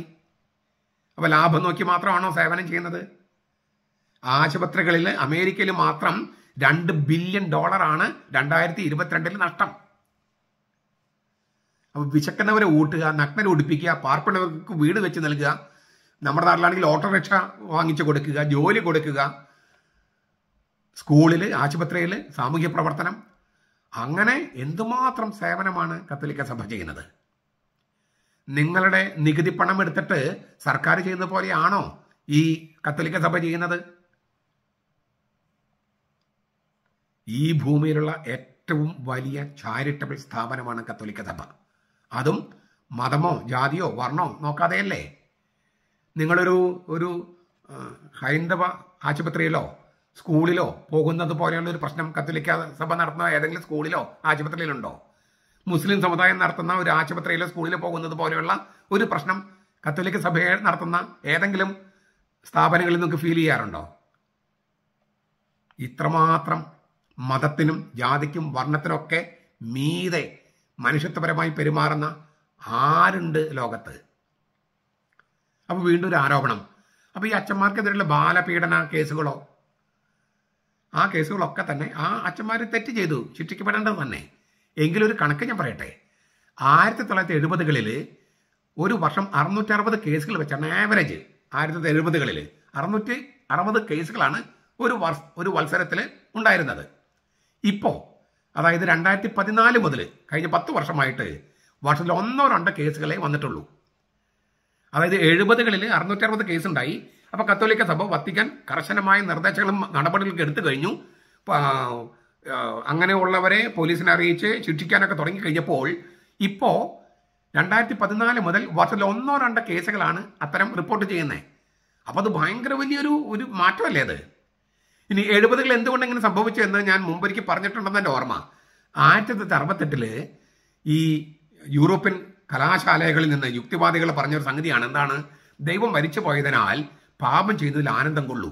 അപ്പോൾ ലാഭം നോക്കി മാത്രമാണോ സേവനം ചെയ്യുന്നത് ആശുപത്രികളിൽ അമേരിക്കയിൽ മാത്രം രണ്ട് ബില്യൺ ഡോളറാണ് രണ്ടായിരത്തി ഇരുപത്തിരണ്ടിൽ നഷ്ടം അപ്പൊ വിശക്കുന്നവരെ ഊട്ടുക നഗ്നരെ ഒടിപ്പിക്കുക പാർപ്പിടവർക്ക് വീട് വെച്ച് നൽകുക നമ്മുടെ നാട്ടിലാണെങ്കിൽ ഓട്ടോറിക്ഷ വാങ്ങിച്ചു കൊടുക്കുക ജോലി കൊടുക്കുക സ്കൂളിൽ ആശുപത്രിയിൽ സാമൂഹ്യ പ്രവർത്തനം അങ്ങനെ എന്തുമാത്രം സേവനമാണ് കത്തോലിക്ക സഭ ചെയ്യുന്നത് നിങ്ങളുടെ നികുതി പണം എടുത്തിട്ട് സർക്കാർ ചെയ്യുന്ന പോലെയാണോ ഈ കത്തോലിക്ക സഭ ചെയ്യുന്നത് ഈ ഭൂമിയിലുള്ള ഏറ്റവും വലിയ ചാരിറ്റബിൾ സ്ഥാപനമാണ് കത്തോലിക്ക സഭ അതും മതമോ ജാതിയോ വർണ്ണമോ നോക്കാതെയല്ലേ നിങ്ങളൊരു ഒരു ഹൈന്ദവ ആശുപത്രിയിലോ സ്കൂളിലോ പോകുന്നത് പോലെയുള്ളൊരു ഒരു പ്രശ്നം കത്തോലിക്ക സഭ നടത്തുന്ന ഏതെങ്കിലും സ്കൂളിലോ ആശുപത്രിയിലുണ്ടോ മുസ്ലിം സമുദായം നടത്തുന്ന ഒരു ആശുപത്രിയിലോ സ്കൂളിലോ പോകുന്നത് പോലെയുള്ള ഒരു പ്രശ്നം കത്തോലിക്ക സഭയെ നടത്തുന്ന ഏതെങ്കിലും സ്ഥാപനങ്ങളിൽ നിങ്ങൾക്ക് ഫീൽ ചെയ്യാറുണ്ടോ ഇത്രമാത്രം മതത്തിനും ജാതിക്കും വർണ്ണത്തിനൊക്കെ മീതെ മനുഷ്യത്വപരമായി പെരുമാറുന്ന ആരുണ്ട് ലോകത്ത് അപ്പോൾ വീണ്ടും ഒരു ആരോപണം അപ്പോൾ ഈ അച്ഛന്മാർക്കെതിരെയുള്ള ബാലപീഡന കേസുകളോ ആ കേസുകളൊക്കെ തന്നെ ആ അച്ഛന്മാർ തെറ്റ് ചെയ്തു ശിക്ഷിക്കപ്പെടേണ്ടത് തന്നെ എങ്കിലൊരു കണക്ക് ഞാൻ പറയട്ടെ ആയിരത്തി തൊള്ളായിരത്തി എഴുപതുകളിൽ ഒരു വർഷം അറുപത് കേസുകൾ വെച്ചാണ് ആവറേജ് ആയിരത്തി തൊള്ളായിരത്തി എഴുപതുകളിൽ അറുന്നൂറ്റി അറുപത് കേസുകളാണ് ഒരു വർഷ ഒരു മത്സരത്തിൽ ഉണ്ടായിരുന്നത് ഇപ്പോൾ അതായത് രണ്ടായിരത്തി പതിനാല് മുതൽ കഴിഞ്ഞ പത്ത് വർഷമായിട്ട് വർഷത്തിൽ ഒന്നോ രണ്ടോ കേസുകളെ വന്നിട്ടുള്ളൂ അതായത് എഴുപതുകളിൽ അറുന്നൂറ്റി അറുപത് കേസുണ്ടായി അപ്പോൾ കത്തോലിക്ക സഭ വത്തിക്കാൻ കർശനമായ നിർദ്ദേശങ്ങളും നടപടികളൊക്കെ എടുത്തു കഴിഞ്ഞു അങ്ങനെയുള്ളവരെ പോലീസിനെ അറിയിച്ച് ശിക്ഷിക്കാനൊക്കെ തുടങ്ങി കഴിഞ്ഞപ്പോൾ ഇപ്പോൾ രണ്ടായിരത്തി പതിനാല് മുതൽ വർഷത്തിൽ ഒന്നോ രണ്ടോ കേസുകളാണ് അത്തരം റിപ്പോർട്ട് ചെയ്യുന്നത് അപ്പോൾ അത് ഭയങ്കര വലിയൊരു ഒരു മാറ്റമല്ലേ അത് ഇനി എഴുപതുകൾ എന്തുകൊണ്ട് ഇങ്ങനെ സംഭവിച്ചു എന്ന് ഞാൻ മുമ്പൊരിക്ക് പറഞ്ഞിട്ടുണ്ടെന്ന് എൻ്റെ ഓർമ്മ ആയിരത്തി തൊള്ളായിരത്തി അറുപത്തെട്ടില് ഈ യൂറോപ്യൻ കലാശാലകളിൽ നിന്ന് യുക്തിവാദികൾ പറഞ്ഞൊരു സംഗതിയാണ് എന്താണ് ദൈവം മരിച്ചു പോയതിനാൽ പാപം ചെയ്യുന്നതിൽ ആനന്ദം കൊള്ളൂ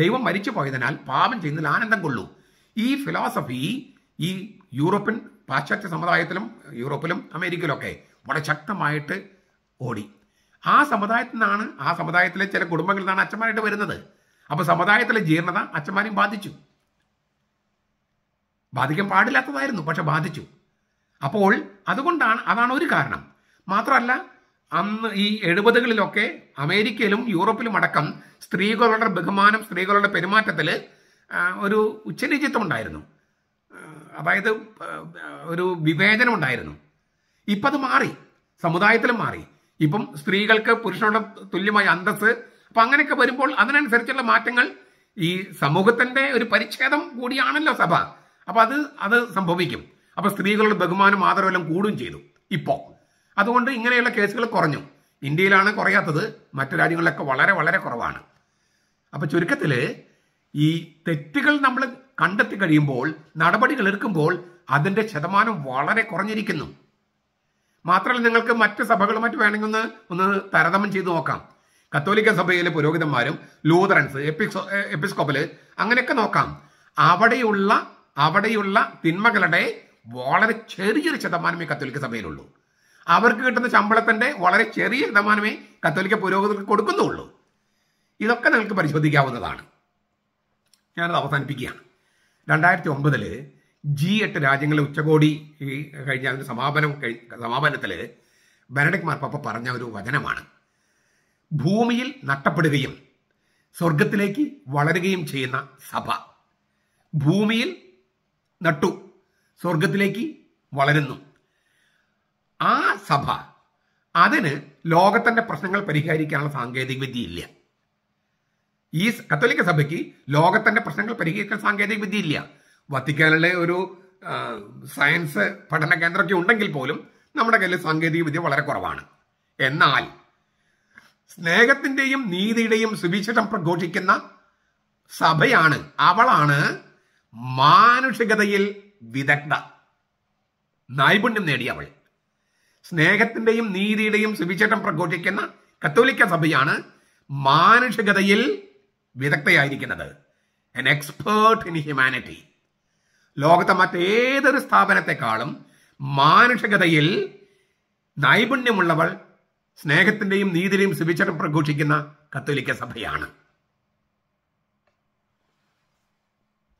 ദൈവം മരിച്ചു പോയതിനാൽ പാപം ചെയ്യുന്നതിൽ ആനന്ദം കൊള്ളൂ ഈ ഫിലോസഫി ഈ യൂറോപ്യൻ പാശ്ചാത്യ സമുദായത്തിലും യൂറോപ്പിലും അമേരിക്കയിലൊക്കെ വളരെ ശക്തമായിട്ട് ഓടി ആ സമുദായത്തിൽ നിന്നാണ് ആ സമുദായത്തിലെ ചില കുടുംബങ്ങളിൽ നിന്നാണ് അച്ഛന്മാരായിട്ട് വരുന്നത് അപ്പോൾ സമുദായത്തിലെ ജീർണത അച്ഛന്മാരെയും ബാധിച്ചു ബാധിക്കാൻ പാടില്ലാത്തതായിരുന്നു പക്ഷെ ബാധിച്ചു അപ്പോൾ അതുകൊണ്ടാണ് അതാണ് ഒരു കാരണം മാത്രമല്ല അന്ന് ഈ എഴുപതുകളിലൊക്കെ അമേരിക്കയിലും യൂറോപ്പിലും അടക്കം സ്ത്രീകളുടെ ബഹുമാനം സ്ത്രീകളുടെ പെരുമാറ്റത്തിൽ ഒരു ഉച്ചനീചിത്വം ഉണ്ടായിരുന്നു അതായത് ഒരു വിവേചനം ഉണ്ടായിരുന്നു ഇപ്പം അത് മാറി സമുദായത്തിലും മാറി ഇപ്പം സ്ത്രീകൾക്ക് പുരുഷനോട് തുല്യമായ അന്തസ്സ് അപ്പൊ അങ്ങനെയൊക്കെ വരുമ്പോൾ അതിനനുസരിച്ചുള്ള മാറ്റങ്ങൾ ഈ സമൂഹത്തിന്റെ ഒരു പരിച്ഛേദം കൂടിയാണല്ലോ സഭ അപ്പൊ അത് അത് സംഭവിക്കും അപ്പൊ സ്ത്രീകളുടെ ബഹുമാനം ആദരവെല്ലാം കൂടും ചെയ്തു ഇപ്പോ അതുകൊണ്ട് ഇങ്ങനെയുള്ള കേസുകൾ കുറഞ്ഞു ഇന്ത്യയിലാണ് കുറയാത്തത് മറ്റു രാജ്യങ്ങളിലൊക്കെ വളരെ വളരെ കുറവാണ് അപ്പോൾ ചുരുക്കത്തിൽ ഈ തെറ്റുകൾ നമ്മൾ കണ്ടെത്തി കഴിയുമ്പോൾ നടപടികൾ എടുക്കുമ്പോൾ അതിന്റെ ശതമാനം വളരെ കുറഞ്ഞിരിക്കുന്നു മാത്രമല്ല നിങ്ങൾക്ക് മറ്റ് സഭകളുമായിട്ട് വേണമെങ്കിൽ ഒന്ന് ഒന്ന് താരതമ്യം ചെയ്തു നോക്കാം കത്തോലിക്ക സഭയിലെ പുരോഹിതന്മാരും ലൂതറൻസ് എപ്പിസ്കോപ്പില് അങ്ങനെയൊക്കെ നോക്കാം അവിടെയുള്ള അവിടെയുള്ള തിന്മകളുടെ വളരെ ചെറിയൊരു ശതമാനമേ കത്തോലിക്ക സഭയിലുള്ളൂ അവർക്ക് കിട്ടുന്ന ശമ്പളത്തിന്റെ വളരെ ചെറിയ ശതമാനമേ കത്തോലിക്ക പുരോഹിതർക്ക് കൊടുക്കുന്നുള്ളൂ ഇതൊക്കെ നിങ്ങൾക്ക് പരിശോധിക്കാവുന്നതാണ് ഞാനത് അവസാനിപ്പിക്കുകയാണ് രണ്ടായിരത്തി ഒമ്പതില് ജി എട്ട് രാജ്യങ്ങളിലെ ഉച്ചകോടി കഴിഞ്ഞ അതിൻ്റെ സമാപനം സമാപനത്തില് ബെനഡിക് മാർപ്പ പറഞ്ഞ ഒരു വചനമാണ് ഭൂമിയിൽ നഷ്ടപ്പെടുകയും സ്വർഗത്തിലേക്ക് വളരുകയും ചെയ്യുന്ന സഭ ഭൂമിയിൽ നട്ടു സ്വർഗത്തിലേക്ക് വളരുന്നു ആ സഭ അതിന് ലോകത്തിന്റെ പ്രശ്നങ്ങൾ പരിഹരിക്കാനുള്ള സാങ്കേതിക വിദ്യയില്ല ഈ കത്തോലിക്ക സഭയ്ക്ക് ലോകത്തിന്റെ പ്രശ്നങ്ങൾ പരിഹരിക്കാൻ സാങ്കേതിക വിദ്യയില്ല വത്തിക്കാനിലെ ഒരു സയൻസ് പഠന കേന്ദ്രമൊക്കെ ഉണ്ടെങ്കിൽ പോലും നമ്മുടെ കയ്യിൽ സാങ്കേതിക വിദ്യ വളരെ കുറവാണ് എന്നാൽ സ്നേഹത്തിന്റെയും നീതിയുടെയും സുവിശേഷം പ്രഘോഷിക്കുന്ന സഭയാണ് അവളാണ് മാനുഷികതയിൽ വിദഗ്ധ നൈപുണ്യം നേടിയ അവൾ സ്നേഹത്തിന്റെയും നീതിയുടെയും സുവിശേഷം പ്രഘോഷിക്കുന്ന കത്തോലിക്ക സഭയാണ് മാനുഷികതയിൽ വിദഗ്ധയായിരിക്കുന്നത് എൻ എക്സ്പേർട്ട് ഇൻ ഹ്യൂമാനിറ്റി ലോകത്തെ മറ്റേതൊരു സ്ഥാപനത്തെക്കാളും മാനുഷികതയിൽ നൈപുണ്യമുള്ളവൾ സ്നേഹത്തിന്റെയും നീതിയുടെയും സുവിചാരം പ്രഘോഷിക്കുന്ന കത്തോലിക്ക സഭയാണ്